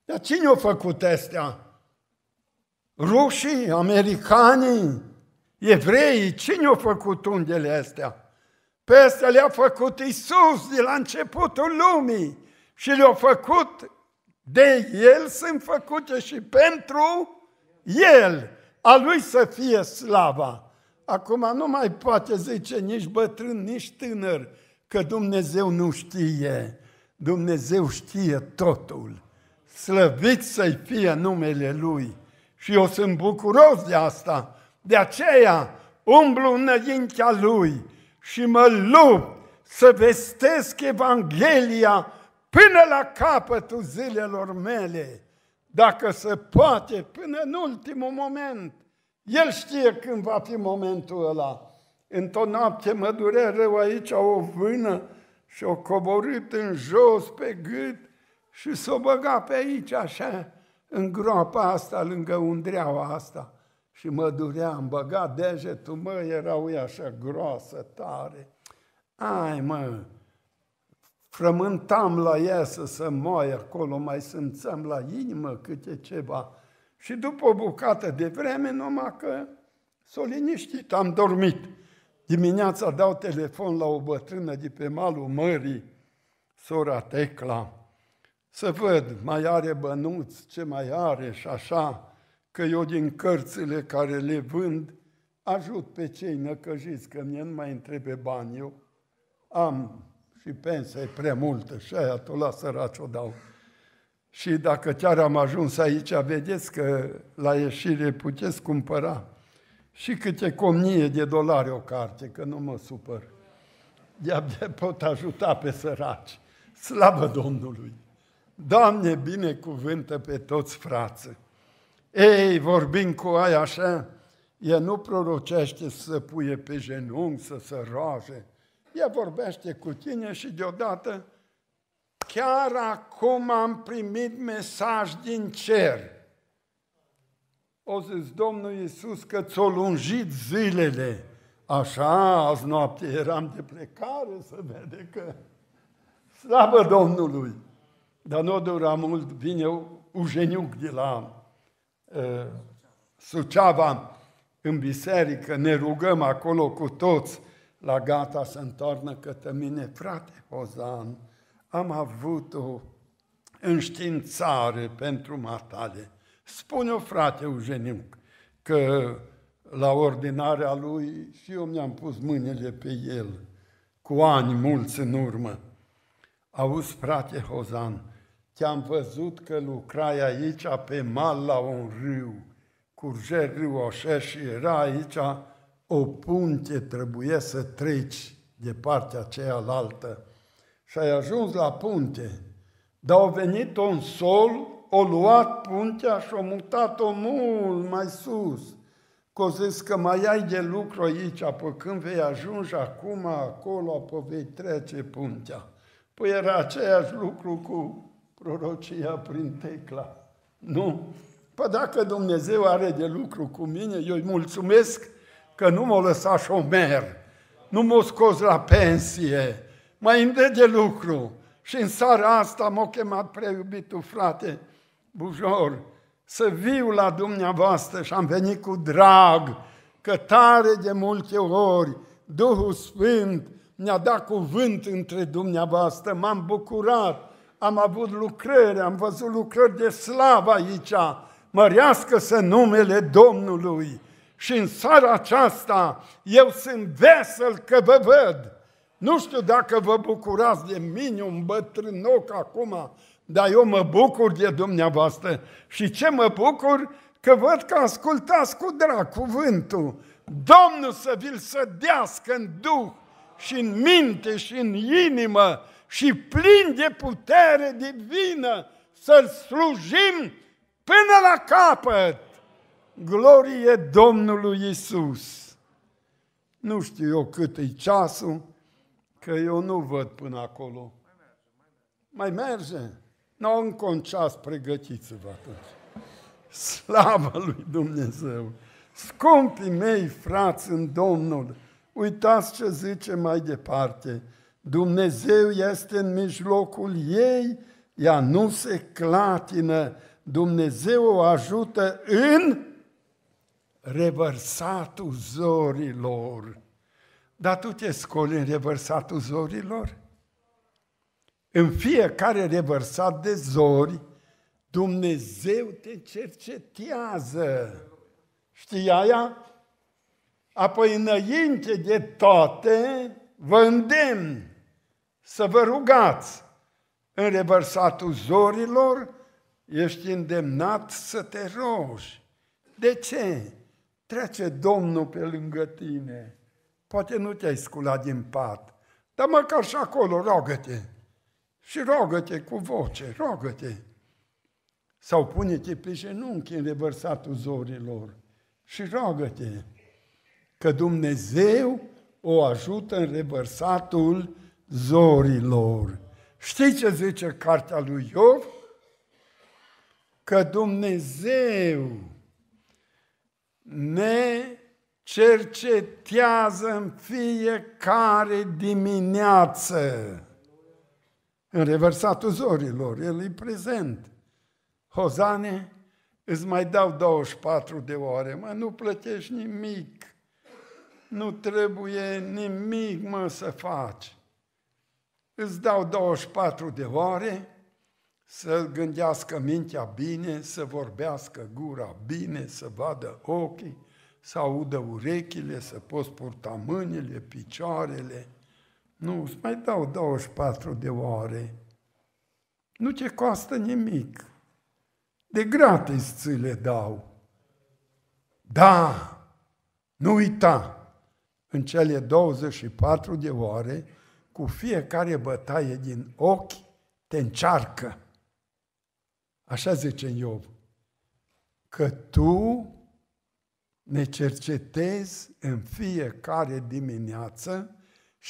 S1: Dar cine au făcut astea? Rușii, americanii, evrei, cine au făcut undele astea? Pe astea le-a făcut Isus de la începutul lumii și le-a făcut de El, sunt făcute și pentru El. A Lui să fie slava. Acum nu mai poate zice nici bătrân, nici tânăr, că Dumnezeu nu știe, Dumnezeu știe totul. Slăvit să-i fie numele Lui și eu sunt bucuros de asta. De aceea umblu înaintea Lui și mă lupt să vestesc Evanghelia până la capătul zilelor mele, dacă se poate, până în ultimul moment. El știe când va fi momentul ăla. Într-o noapte mă durea rău aici o vână și o coborât în jos pe gât și s-o băga pe aici așa, în groapa asta, lângă undreaua asta. Și mă durea, am băgat degetul, mă, era uia așa groasă, tare. Ai, mă, frământam la ea să se moaie acolo, mai simțeam la inimă câte ceva. Și după o bucată de vreme, numai că s-o liniștit, am dormit. Dimineața dau telefon la o bătrână de pe malul mării, sora Tecla, să văd, mai are bănuți, ce mai are și așa, că eu din cărțile care le vând, ajut pe cei năcăjiți, că mie nu mai întrebe bani eu. Am și pensia e prea multă și aia tu la săraci o dau. Și dacă chiar am ajuns aici, vedeți că la ieșire puteți cumpăra și câte comnie de dolari o carte, că nu mă supăr. De-abia pot ajuta pe săraci. Slavă Domnului! Doamne, binecuvântă pe toți frață! Ei, vorbind cu aia așa, ea nu prorocește să puie pe genunchi, să se roage. Ea vorbește cu tine și deodată, chiar acum am primit mesaj din cer – o zis Domnul Iisus că ți-o lungit zilele. Așa, azi noapte eram de plecare, să vede că slavă Domnului. Dar nu dura mult, vine Ujeniuc de la uh, Suceava în biserică, ne rugăm acolo cu toți, la gata să întoarnă către mine, frate Hozan, am avut o înștiințare pentru matale. Spune-o, frate Eugeniu, că la ordinarea lui și eu mi-am pus mâinile pe el cu ani mulți în urmă. Auzi, frate Hozan, te-am văzut că lucrai aici pe mal la un râu, curge râu așa și era aici o punte, trebuie să treci de partea cealaltă. Și ai ajuns la punte, dar au venit un sol o luat puntea și o mutat-o mult mai sus. Că o zis că mai ai de lucru aici, pe când vei ajunge acum acolo, pe vei trece puntea. Păi era aceeași lucru cu prorocia prin tecla. Nu? Păi dacă Dumnezeu are de lucru cu mine, eu îi mulțumesc că nu m-a lăsat șomer, nu m-a scos la pensie, mai îmi de lucru. Și în seara asta m-a chemat preiubitul frate bujor, să viu la dumneavoastră și am venit cu drag, că tare de multe ori Duhul Sfânt mi-a dat cuvânt între dumneavoastră, m-am bucurat, am avut lucrări, am văzut lucrări de slavă aici, mărească să numele Domnului și în seara aceasta eu sunt vesel că vă văd. Nu știu dacă vă bucurați de mine, un bătrânoc acum, dar eu mă bucur de dumneavoastră și ce mă bucur? Că văd că ascultați cu drag cuvântul. Domnul să vi-l sădească în duh și în minte și în inimă și plin de putere divină să-L slujim până la capăt. Glorie Domnului Isus. Nu știu eu cât e ceasul, că eu nu văd până acolo. Mai merge. Mai merge. Nu, încă un ceas pregătiți-vă atunci. Slavă lui Dumnezeu! Scumpii mei frați în Domnul, uitați ce zice mai departe. Dumnezeu este în mijlocul ei, ea nu se clatină, Dumnezeu o ajută în revărsatul zorilor. Dar tu te scoli în revărsatul zorilor? În fiecare revărsat de zori, Dumnezeu te cercetează. Știi aia? Apoi înainte de toate, vă îndemn să vă rugați. În revărsatul zorilor, ești îndemnat să te rogi. De ce? Trece Domnul pe lângă tine. Poate nu te-ai sculat din pat, dar măcar și acolo rogă-te și rogă-te cu voce, rogă-te. Sau pune-te pe genunchi în revărsatul zorilor și rogă-te că Dumnezeu o ajută în revărsatul zorilor. Știi ce zice cartea lui Iov? Că Dumnezeu ne cercetează în fiecare dimineață în reversatul zorilor, el e prezent. Hozane, îți mai dau 24 de ore, mă, nu plătești nimic, nu trebuie nimic, mă, să faci. Îți dau 24 de ore să gândească mintea bine, să vorbească gura bine, să vadă ochii, să audă urechile, să poți purta mâinile, picioarele, nu, îți mai dau 24 de ore. Nu te costă nimic. De gratis ți le dau. Da, nu uita, în cele 24 de ore, cu fiecare bătaie din ochi, te încearcă. Așa zice Iov, că tu ne cercetezi în fiecare dimineață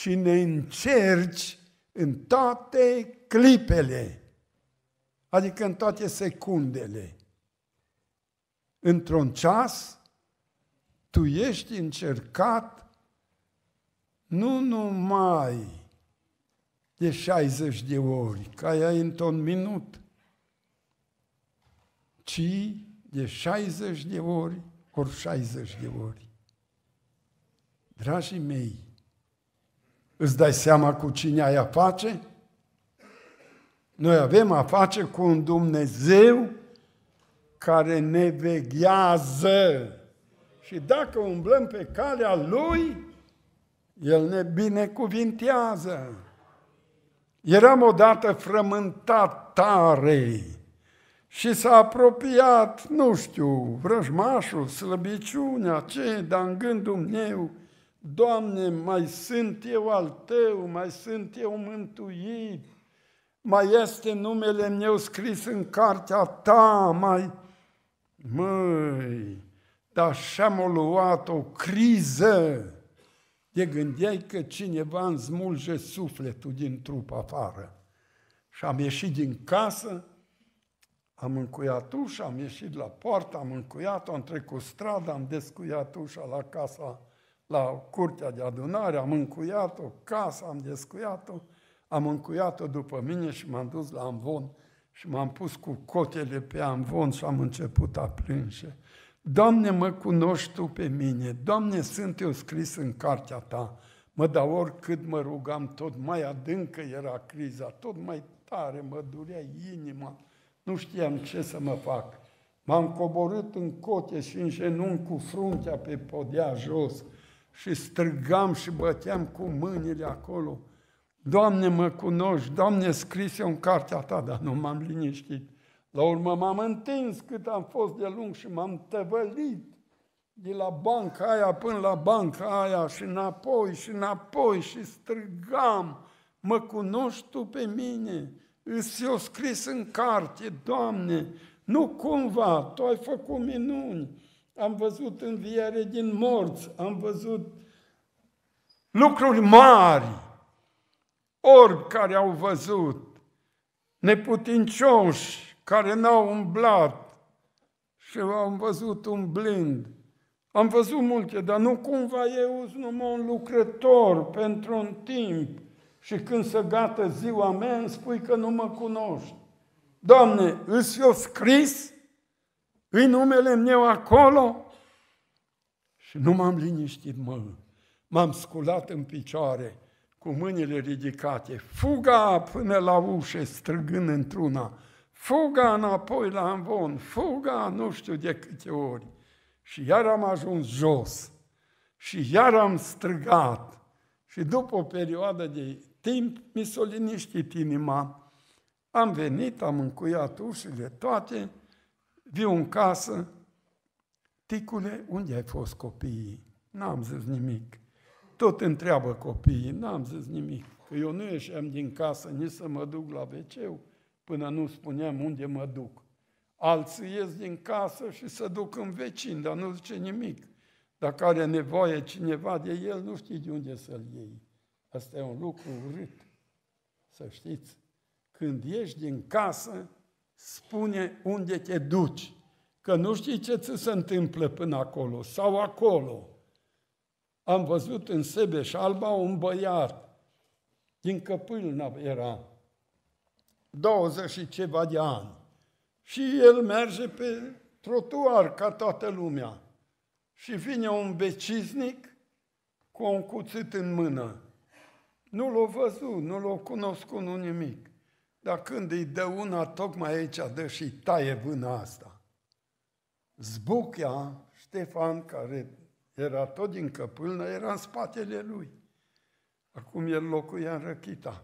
S1: și ne încerci în toate clipele, adică în toate secundele. Într-un ceas, tu ești încercat nu numai de 60 de ori, ca ai într-un minut, ci de 60 de ori ori 60 de ori. Dragii mei, Îți dai seama cu cine ai a face? Noi avem a face cu un Dumnezeu care ne veghează. Și dacă umblăm pe calea Lui, El ne binecuvintează. Eram odată frământat tare și s-a apropiat, nu știu, vrăjmașul, slăbiciunea, ce, dar în gândul meu, Doamne, mai sunt eu al Tău, mai sunt eu mântuit, mai este numele meu scris în cartea Ta, mai... Măi, dar și-am luat o criză. Te gândeai că cineva îmi smulge sufletul din trup afară. Și am ieșit din casă, am încuiat ușa, am ieșit la poartă, am încuiat-o, am trecut strada, am descuiat ușa la casa la curtea de adunare, am încuiat-o, casa am descuiat-o, am încuiat-o după mine și m-am dus la amvon și m-am pus cu cotele pe amvon și am început a plânge. Doamne, mă cunoști Tu pe mine, Doamne, sunt eu scris în cartea Ta. Mă, dau oricât mă rugam, tot mai adâncă era criza, tot mai tare mă durea inima, nu știam ce să mă fac. M-am coborât în cote și în genunchi cu fruntea pe podea jos, și strigam și băteam cu mâinile acolo. Doamne, mă cunoști, Doamne, scris eu în cartea ta, dar nu m-am liniștit. La urmă m-am întins cât am fost de lung și m-am tăvălit de la banca aia până la banca aia și înapoi și înapoi și strigam, mă cunoști tu pe mine? Îți eu scris în carte, Doamne, nu cumva, Tu ai făcut minuni, am văzut înviere din morți, am văzut lucruri mari, orbi care au văzut, neputincioși care n-au umblat și am văzut un blind, Am văzut multe, dar nu cumva eu sunt numai un lucrător pentru un timp și când se gata ziua mea îmi spui că nu mă cunoști. Doamne, îți eu scris? îi numele meu acolo și nu m-am liniștit, mă. M-am sculat în picioare, cu mâinile ridicate, fuga până la ușe, strigând într-una, fuga înapoi la amvon, fuga nu știu de câte ori. Și iar am ajuns jos și iar am strigat. Și după o perioadă de timp mi s-a liniștit inima. Am venit, am încuiat ușile toate viu în casă, ticule, unde ai fost copiii? N-am zis nimic. Tot întreabă copiii, n-am zis nimic. Că eu nu ieșeam din casă nici să mă duc la wc până nu spuneam unde mă duc. Alții ies din casă și se duc în vecin, dar nu zice nimic. Dacă are nevoie cineva de el, nu știi de unde să-l iei. Asta e un lucru urât. Să știți, când ieși din casă, spune unde te duci, că nu știi ce ți se întâmplă până acolo sau acolo. Am văzut în Sebeș Alba un băiat, din Căpâlna era, 20 și ceva de ani. Și el merge pe trotuar ca toată lumea. Și vine un beciznic cu un cuțit în mână. Nu l-a văzut, nu l-a cunoscut, nu nimic. Dar când îi dă una, tocmai aici dă și taie vâna asta. Zbuchea, Ștefan, care era tot din căpâlnă, era în spatele lui. Acum el locuia în răchita.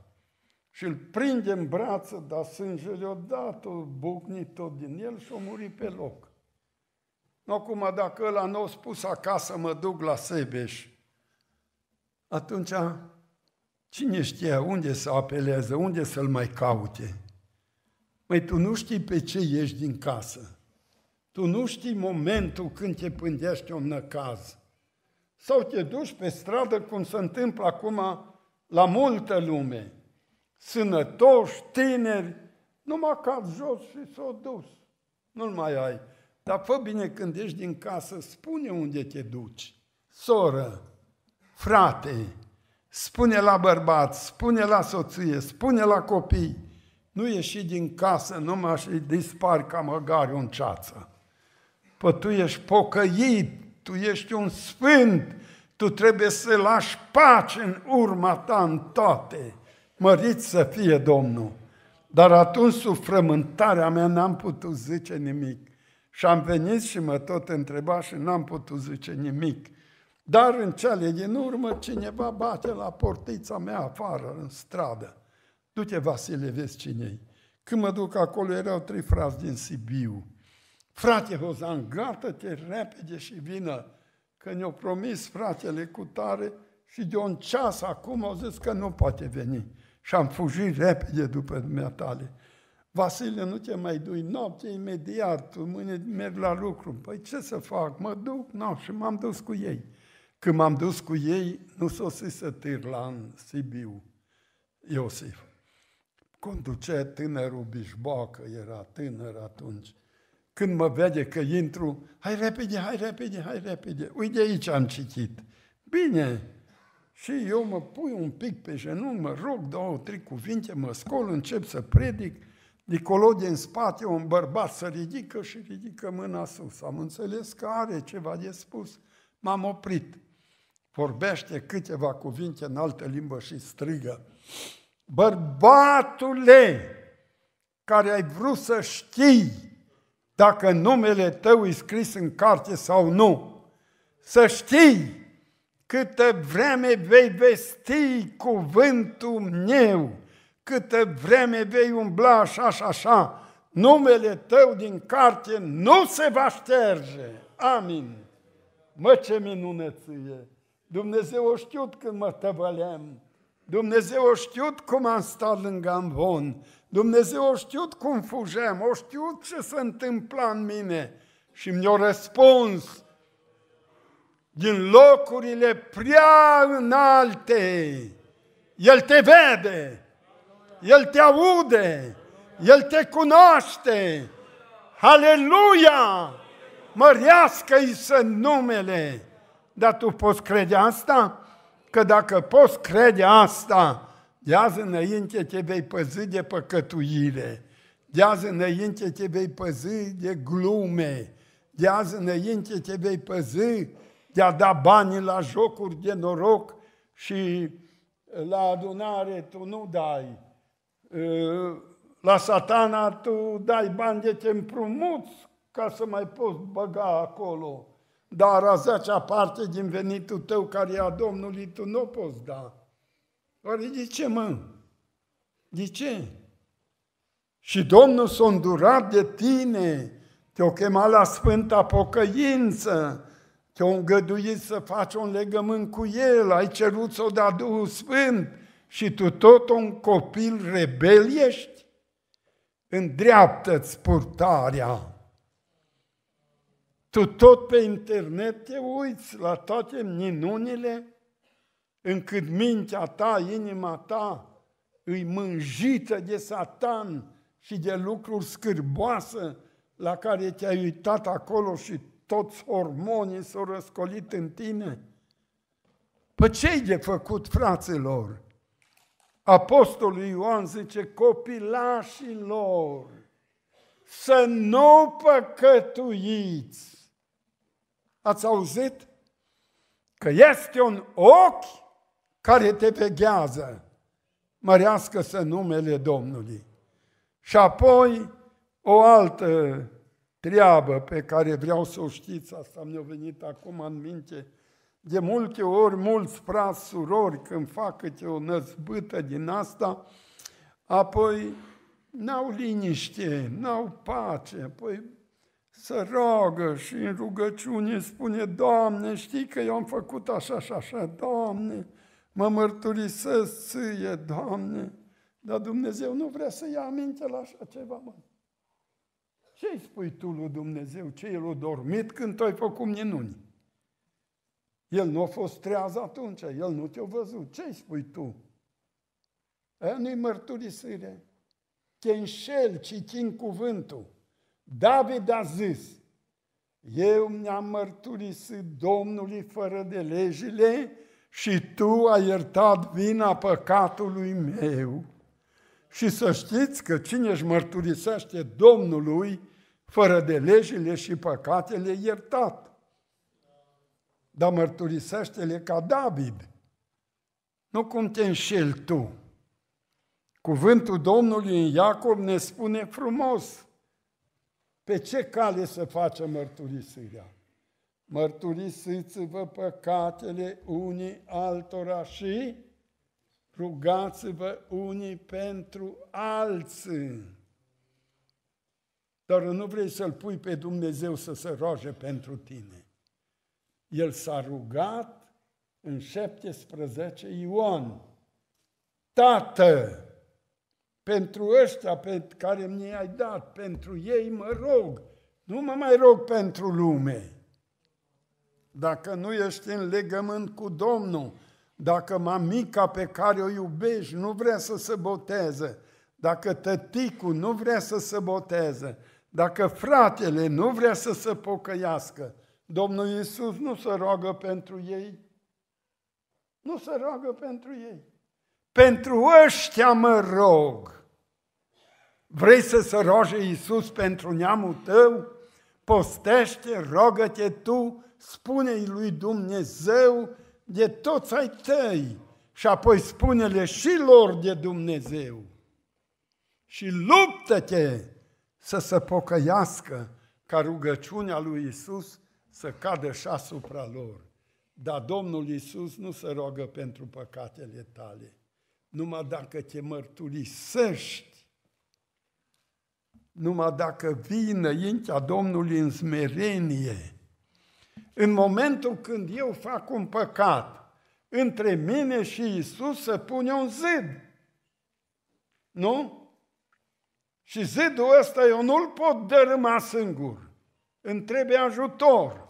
S1: Și îl prinde în brață, dar sângele odată bucni tot din el și o muri pe loc. Acum, dacă ăla nu a spus acasă, mă duc la Sebeș, atunci Cine știa unde să apelează, unde să-l mai caute? Mai tu nu știi pe ce ieși din casă. Tu nu știi momentul când te pândește un năcaz. Sau te duci pe stradă, cum se întâmplă acum la multă lume. Sănătoși, tineri, numai cad jos și s-au dus. Nu-l mai ai. Dar fă bine când ești din casă, spune unde te duci. Soră, frate, Spune la bărbat, spune la soție, spune la copii. Nu ieși din casă numai și dispar ca măgari în ceață. Pă tu ești pocăit, tu ești un sfânt, tu trebuie să lași pace în urma ta în toate. Mărit să fie Domnul. Dar atunci sub frământarea mea n-am putut zice nimic. Și am venit și mă tot întreba și n-am putut zice nimic. Dar în cele din urmă cineva bate la portița mea afară, în stradă. Du-te, Vasile, vezi cine Când mă duc acolo, erau trei frați din Sibiu. Frate Hozan, gata-te repede și vină, că ne-au promis fratele cu tare și de un ceas acum au zis că nu poate veni. Și am fugit repede după tale. Vasile, nu te mai dui noapte, imediat, mâine merg la lucru. Păi ce să fac? Mă duc, nu, no, și m-am dus cu ei. Când m-am dus cu ei, nu sosise Tirlan, Sibiu, Iosif. Conducea tânărul Bișboacă, era tânăr atunci. Când mă vede că intru, hai repede, hai repede, hai repede, uite aici am citit. Bine, și eu mă pui un pic pe genunchi, mă rog două, trei cuvinte, mă scol, încep să predic. Nicolo din spate, un bărbat să ridică și ridică mâna sus. Am înțeles că are ceva de spus. M-am oprit vorbește câteva cuvinte în altă limbă și strigă. Bărbatule, care ai vrut să știi dacă numele tău e scris în carte sau nu, să știi câtă vreme vei vesti cuvântul meu, câtă vreme vei umbla așa și așa, numele tău din carte nu se va șterge. Amin. Mă, ce minunăție! Dumnezeu a știut când mă tăvăleam. Dumnezeu a știut cum am stat lângă amvon. Dumnezeu a știut cum fugeam. O știut ce se întâmpla în mine. Și mi-a răspuns din locurile prea înalte. El te vede. El te aude. El te cunoaște. Aleluia! Mărească-i să numele! Dar tu poți crede asta? Că dacă poți crede asta, de azi înainte te vei păzi de păcătuire, de azi înainte te vei păzi de glume, de azi înainte te vei păzi de a da banii la jocuri de noroc și uh, la adunare tu nu dai. Uh, la satana tu dai bani de te împrumuți ca să mai poți băga acolo dar a zecea parte din venitul tău care e a Domnului, tu nu poți da. Oare de ce, mă? De ce? Și Domnul s-a îndurat de tine, te-a chemat la sfânta pocăință, te-a îngăduit să faci un legământ cu El, ai cerut-o să da Duhul Sfânt și tu tot un copil rebel ești? Îndreaptă-ți purtarea tu tot pe internet te uiți la toate minunile, încât mintea ta, inima ta, îi mânjită de satan și de lucruri scârboase la care te-ai uitat acolo și toți hormonii s-au răscolit în tine? Pe păi ce de făcut, fraților? Apostolul Ioan zice, copilașilor, să nu păcătuiți, Ați auzit? Că este un ochi care te veghează. Mărească să numele Domnului. Și apoi o altă treabă pe care vreau să o știți, asta mi-a venit acum în minte, de multe ori, mulți frați, surori, când fac câte o năzbâtă din asta, apoi n-au liniște, n-au pace, apoi să roagă și în rugăciune spune, Doamne, știi că eu am făcut așa și așa, Doamne, mă mărturisesc ție, Doamne. Dar Dumnezeu nu vrea să ia aminte la așa ceva, mă. ce îi spui tu lui Dumnezeu? Ce el a dormit când tu ai făcut minuni? El nu a fost treaz atunci, el nu te-a văzut. ce îi spui tu? Aia nu-i mărturisire. Te înșel, citind cuvântul. David a zis, eu mi-am mărturisit Domnului fără de legile și tu ai iertat vina păcatului meu. Și să știți că cine își mărturisește Domnului fără de legile și păcatele iertat. Dar mărturisește-le ca David, nu cum te înșeli tu. Cuvântul Domnului în Iacob ne spune frumos – pe ce cale să facă mărturisirea? Mărturisiți-vă păcatele unii altora și rugați-vă unii pentru alții. Dar nu vrei să-L pui pe Dumnezeu să se roage pentru tine. El s-a rugat în 17 Ion. Tată, pentru ăștia pe care mi-ai dat, pentru ei mă rog, nu mă mai rog pentru lume. Dacă nu ești în legământ cu Domnul, dacă mamica pe care o iubești nu vrea să se boteze, dacă tăticul nu vrea să se boteze, dacă fratele nu vrea să se pocăiască, Domnul Iisus nu se roagă pentru ei. Nu se roagă pentru ei pentru ăștia mă rog. Vrei să se roage Iisus pentru neamul tău? Postește, rogă-te tu, spune-i lui Dumnezeu de toți ai tăi și apoi spune-le și lor de Dumnezeu. Și luptă-te să se pocăiască ca rugăciunea lui Iisus să cadă și asupra lor. Dar Domnul Iisus nu se roagă pentru păcatele tale numai dacă te mărturisești, numai dacă vii înaintea Domnului în smerenie. În momentul când eu fac un păcat, între mine și Isus se pune un zid. Nu? Și zidul ăsta eu nu-l pot dărâma singur. Îmi trebuie ajutor.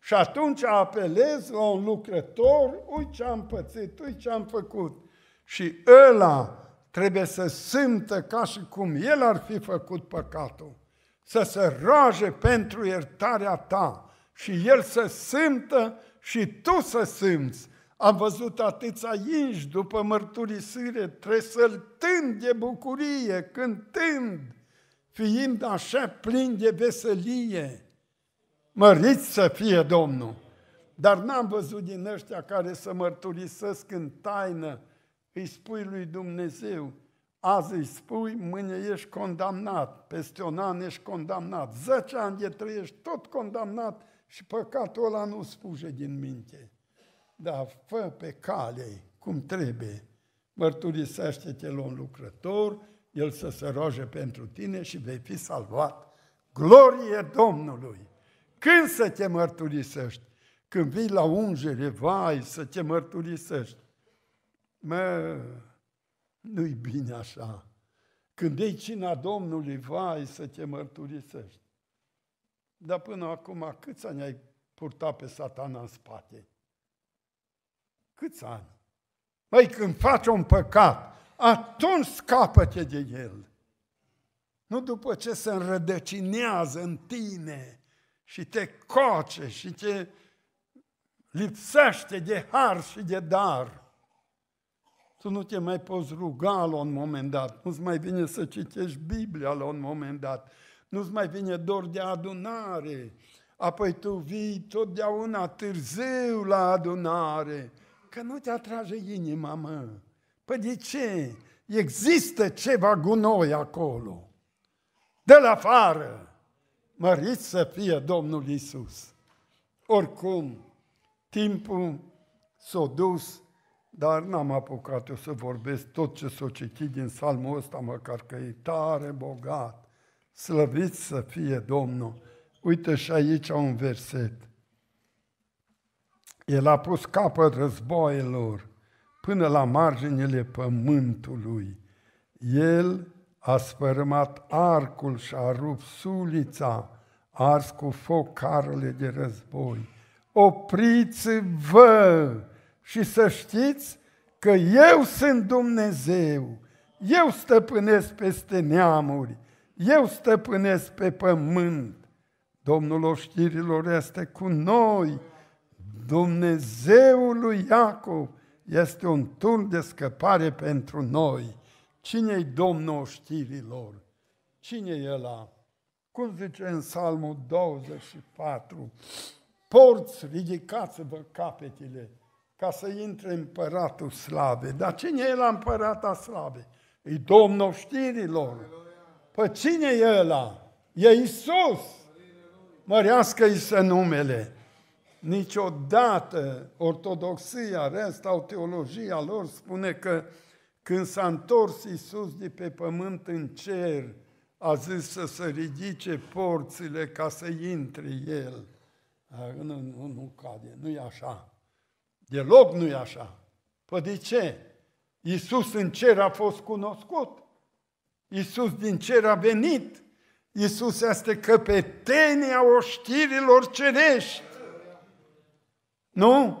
S1: Și atunci apelez la un lucrător, uite ce am pățit, uite ce am făcut și ăla trebuie să simtă ca și cum el ar fi făcut păcatul, să se roage pentru iertarea ta și el să simtă și tu să simți. Am văzut atâția inși după mărturisire, tresăltând de bucurie, cântând, fiind așa plin de veselie. Măriți să fie Domnul! Dar n-am văzut din ăștia care să mărturisesc în taină, îi spui lui Dumnezeu, azi îi spui, mâine ești condamnat, peste un an ești condamnat, zece ani de trăiești tot condamnat și păcatul ăla nu spuge din minte. Dar fă pe cale cum trebuie, mărturisește-te la un lucrător, el să se roage pentru tine și vei fi salvat. Glorie Domnului! Când să te mărturisești? Când vii la ungere, vai, să te mărturisești. Mă, nu-i bine așa. Când ei cina Domnului, vai să te mărturisești. Dar până acum, câți ani ai purtat pe satana în spate? Câți ani? Mai când faci un păcat, atunci scapă-te de el. Nu după ce se înrădăcinează în tine și te coace și te lipsește de har și de dar. Tu nu te mai poți ruga la un moment dat, nu-ți mai vine să citești Biblia la un moment dat, nu-ți mai vine dor de adunare, apoi tu vii totdeauna târziu la adunare, că nu te atrage inima, mă. Păi de ce? Există ceva gunoi acolo. De la afară! Măriți să fie Domnul Isus. Oricum, timpul s-a dus dar n-am apucat eu să vorbesc tot ce s-o citit din salmul ăsta, măcar că e tare bogat. Slăvit să fie Domnul! Uite și aici un verset. El a pus capăt războaielor până la marginile pământului. El a sfărâmat arcul și a rupt sulița, a ars cu foc carele de război. Opriți-vă! și să știți că eu sunt Dumnezeu, eu stăpânesc peste neamuri, eu stăpânesc pe pământ. Domnul oștirilor este cu noi, Dumnezeul lui Iacov este un turn de scăpare pentru noi. Cine-i Domnul oștirilor? Cine e la? Cum zice în Psalmul 24, porți, ridicați-vă capetele, ca să intre împăratul slavei. Dar cine e la împărata slavei? E Domnul știrilor. Păi cine e ăla? E Isus. Mărească-i să numele. Niciodată ortodoxia, restul teologia lor spune că când s-a întors Iisus de pe pământ în cer, a zis să se ridice porțile ca să intre El. Nu, nu, nu cade, nu e așa. Deloc nu e așa. Păi de ce? Iisus în cer a fost cunoscut. Iisus din cer a venit. Iisus este căpetenia oștirilor cerești. Nu?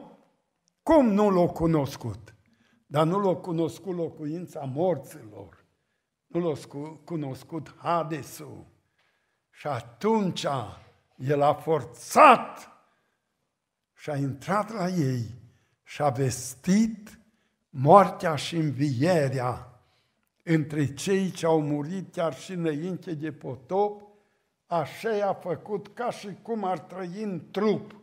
S1: Cum nu l-au cunoscut? Dar nu l-au cunoscut locuința morților. Nu l-au cunoscut Hadesul. Și atunci el a forțat și a intrat la ei și a vestit moartea și învierea între cei ce au murit chiar și înainte de potop, așa i-a făcut ca și cum ar trăi în trup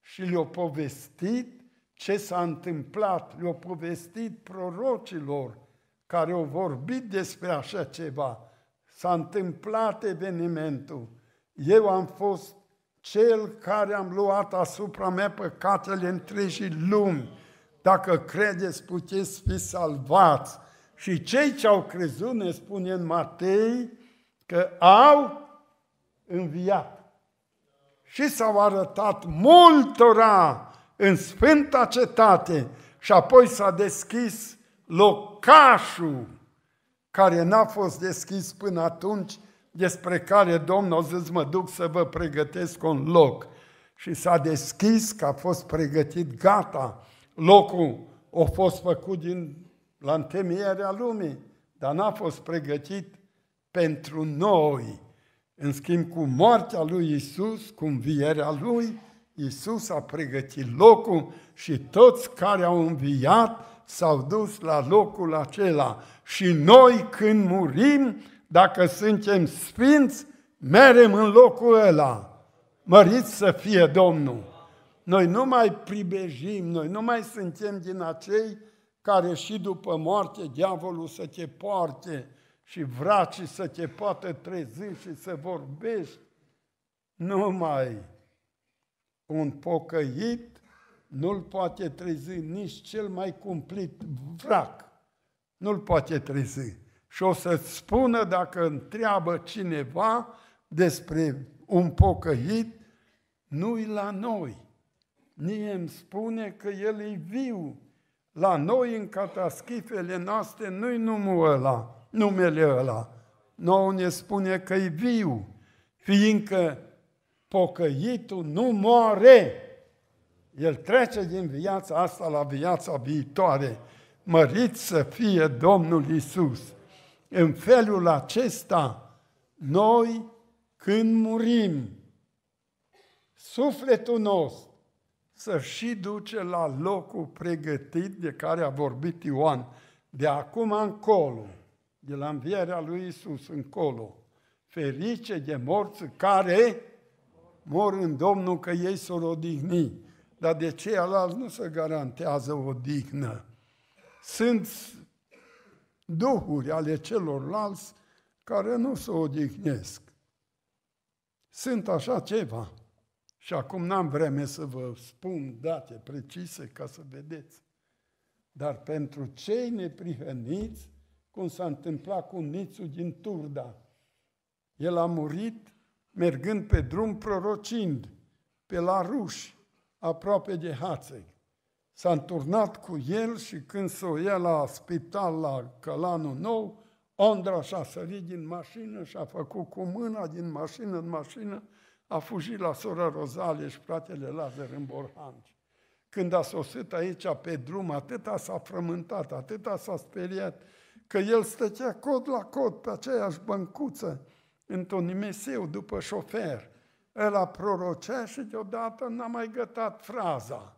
S1: și le-a povestit ce s-a întâmplat, le-a povestit prorocilor care au vorbit despre așa ceva. S-a întâmplat evenimentul. Eu am fost cel care am luat asupra mea păcatele întregii lumi. Dacă credeți, puteți fi salvați. Și cei ce au crezut, ne spune în Matei, că au înviat. Și s-au arătat multora în Sfânta Cetate și apoi s-a deschis locașul care n-a fost deschis până atunci despre care Domnul a zis, mă duc să vă pregătesc un loc. Și s-a deschis că a fost pregătit, gata, locul a fost făcut din, la întemeierea lumii, dar n-a fost pregătit pentru noi. În schimb, cu moartea lui Isus, cu învierea lui, Isus a pregătit locul și toți care au înviat s-au dus la locul acela. Și noi, când murim, dacă suntem sfinți, merem în locul ăla. Măriți să fie Domnul! Noi nu mai pribejim, noi nu mai suntem din acei care și după moarte diavolul să te poarte și vraci să te poată trezi și să vorbești. Nu mai. Un pocăit nu-l poate trezi nici cel mai cumplit vrac. Nu-l poate trezi și o să-ți spună dacă întreabă cineva despre un pocăit, nu-i la noi. Nie îmi spune că el e viu. La noi, în cataschifele noastre, nu-i numul ăla, numele ăla. Nouă ne spune că e viu, fiindcă pocăitul nu moare. El trece din viața asta la viața viitoare. Mărit să fie Domnul Isus! În felul acesta, noi când murim, sufletul nostru să și duce la locul pregătit de care a vorbit Ioan, de acum încolo, de la învierea lui Isus încolo, ferice de morți care mor în Domnul că ei s au odihni, dar de ceilalți nu se garantează odihnă. Sunt duhuri ale celorlalți care nu se odihnesc. Sunt așa ceva. Și acum n-am vreme să vă spun date precise ca să vedeți. Dar pentru cei neprihăniți, cum s-a întâmplat cu Nițu din Turda, el a murit mergând pe drum prorocind, pe la ruși, aproape de Hațeg. S-a înturnat cu el și când s-o ia la spital, la Călanul Nou, Ondra și-a sărit din mașină și a făcut cu mâna din mașină în mașină, a fugit la sora Rozalie și fratele Lazar în Borhanci. Când a sosit aici pe drum, atâta s-a frământat, atâta s-a speriat, că el stătea cod la cod pe aceeași băncuță, într-un nimeseu după șofer. El a prorocea și deodată n-a mai gătat fraza –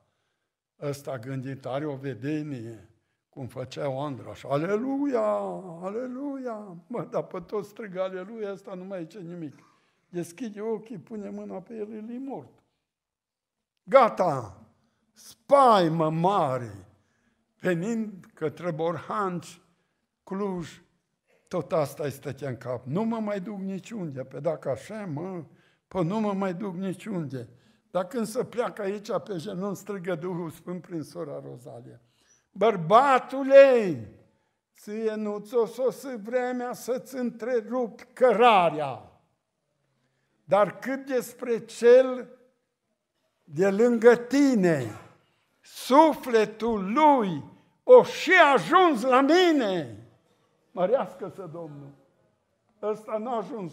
S1: ăsta gândit, are o vedenie, cum făceau Andraș. Aleluia, aleluia! Mă, dar pe toți strigă aleluia, asta nu mai e ce nimic. Deschide ochii, pune mâna pe el, el e mort. Gata! Spaimă mare! Venind către Borhanci, Cluj, tot asta îi stătea în cap. Nu mă mai duc niciunde, pe dacă așa, mă, pe nu mă mai duc niciunde. Dar când se pleacă aici pe genunchi, strigă Duhul Sfânt prin sora Rozalie. Bărbatule, ție nu ți-o sosi vremea să-ți întrerupi cărarea. Dar cât despre cel de lângă tine, sufletul lui o și ajuns la mine. Mărească-se Domnul! Ăsta n-a ajuns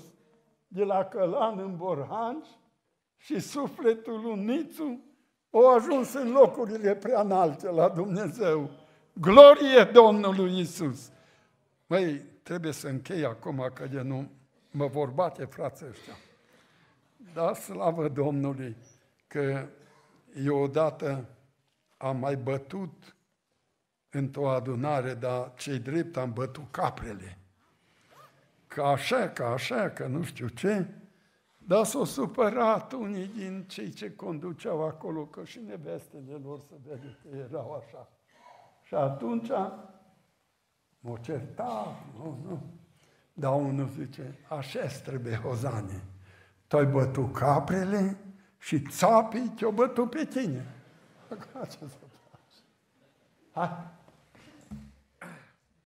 S1: de la Călan în Borhanci, și sufletul unițu au ajuns în locurile prea înalte la Dumnezeu. Glorie Domnului Isus! Măi, trebuie să închei acum, că de nu mă vor bate frații ăștia. Da, slavă Domnului că eu odată am mai bătut într-o adunare, dar cei drept am bătut caprele. Că așa, că așa, că nu știu ce, dar s-au supărat unii din cei ce conduceau acolo, că și nevestele lor se vede că erau așa. Și atunci mă certat, nu, nu. Dar unul zice, așa trebuie, Hozane, tu ai bătut caprele și țapii te-au bătut pe tine. Ce să faci? Hai,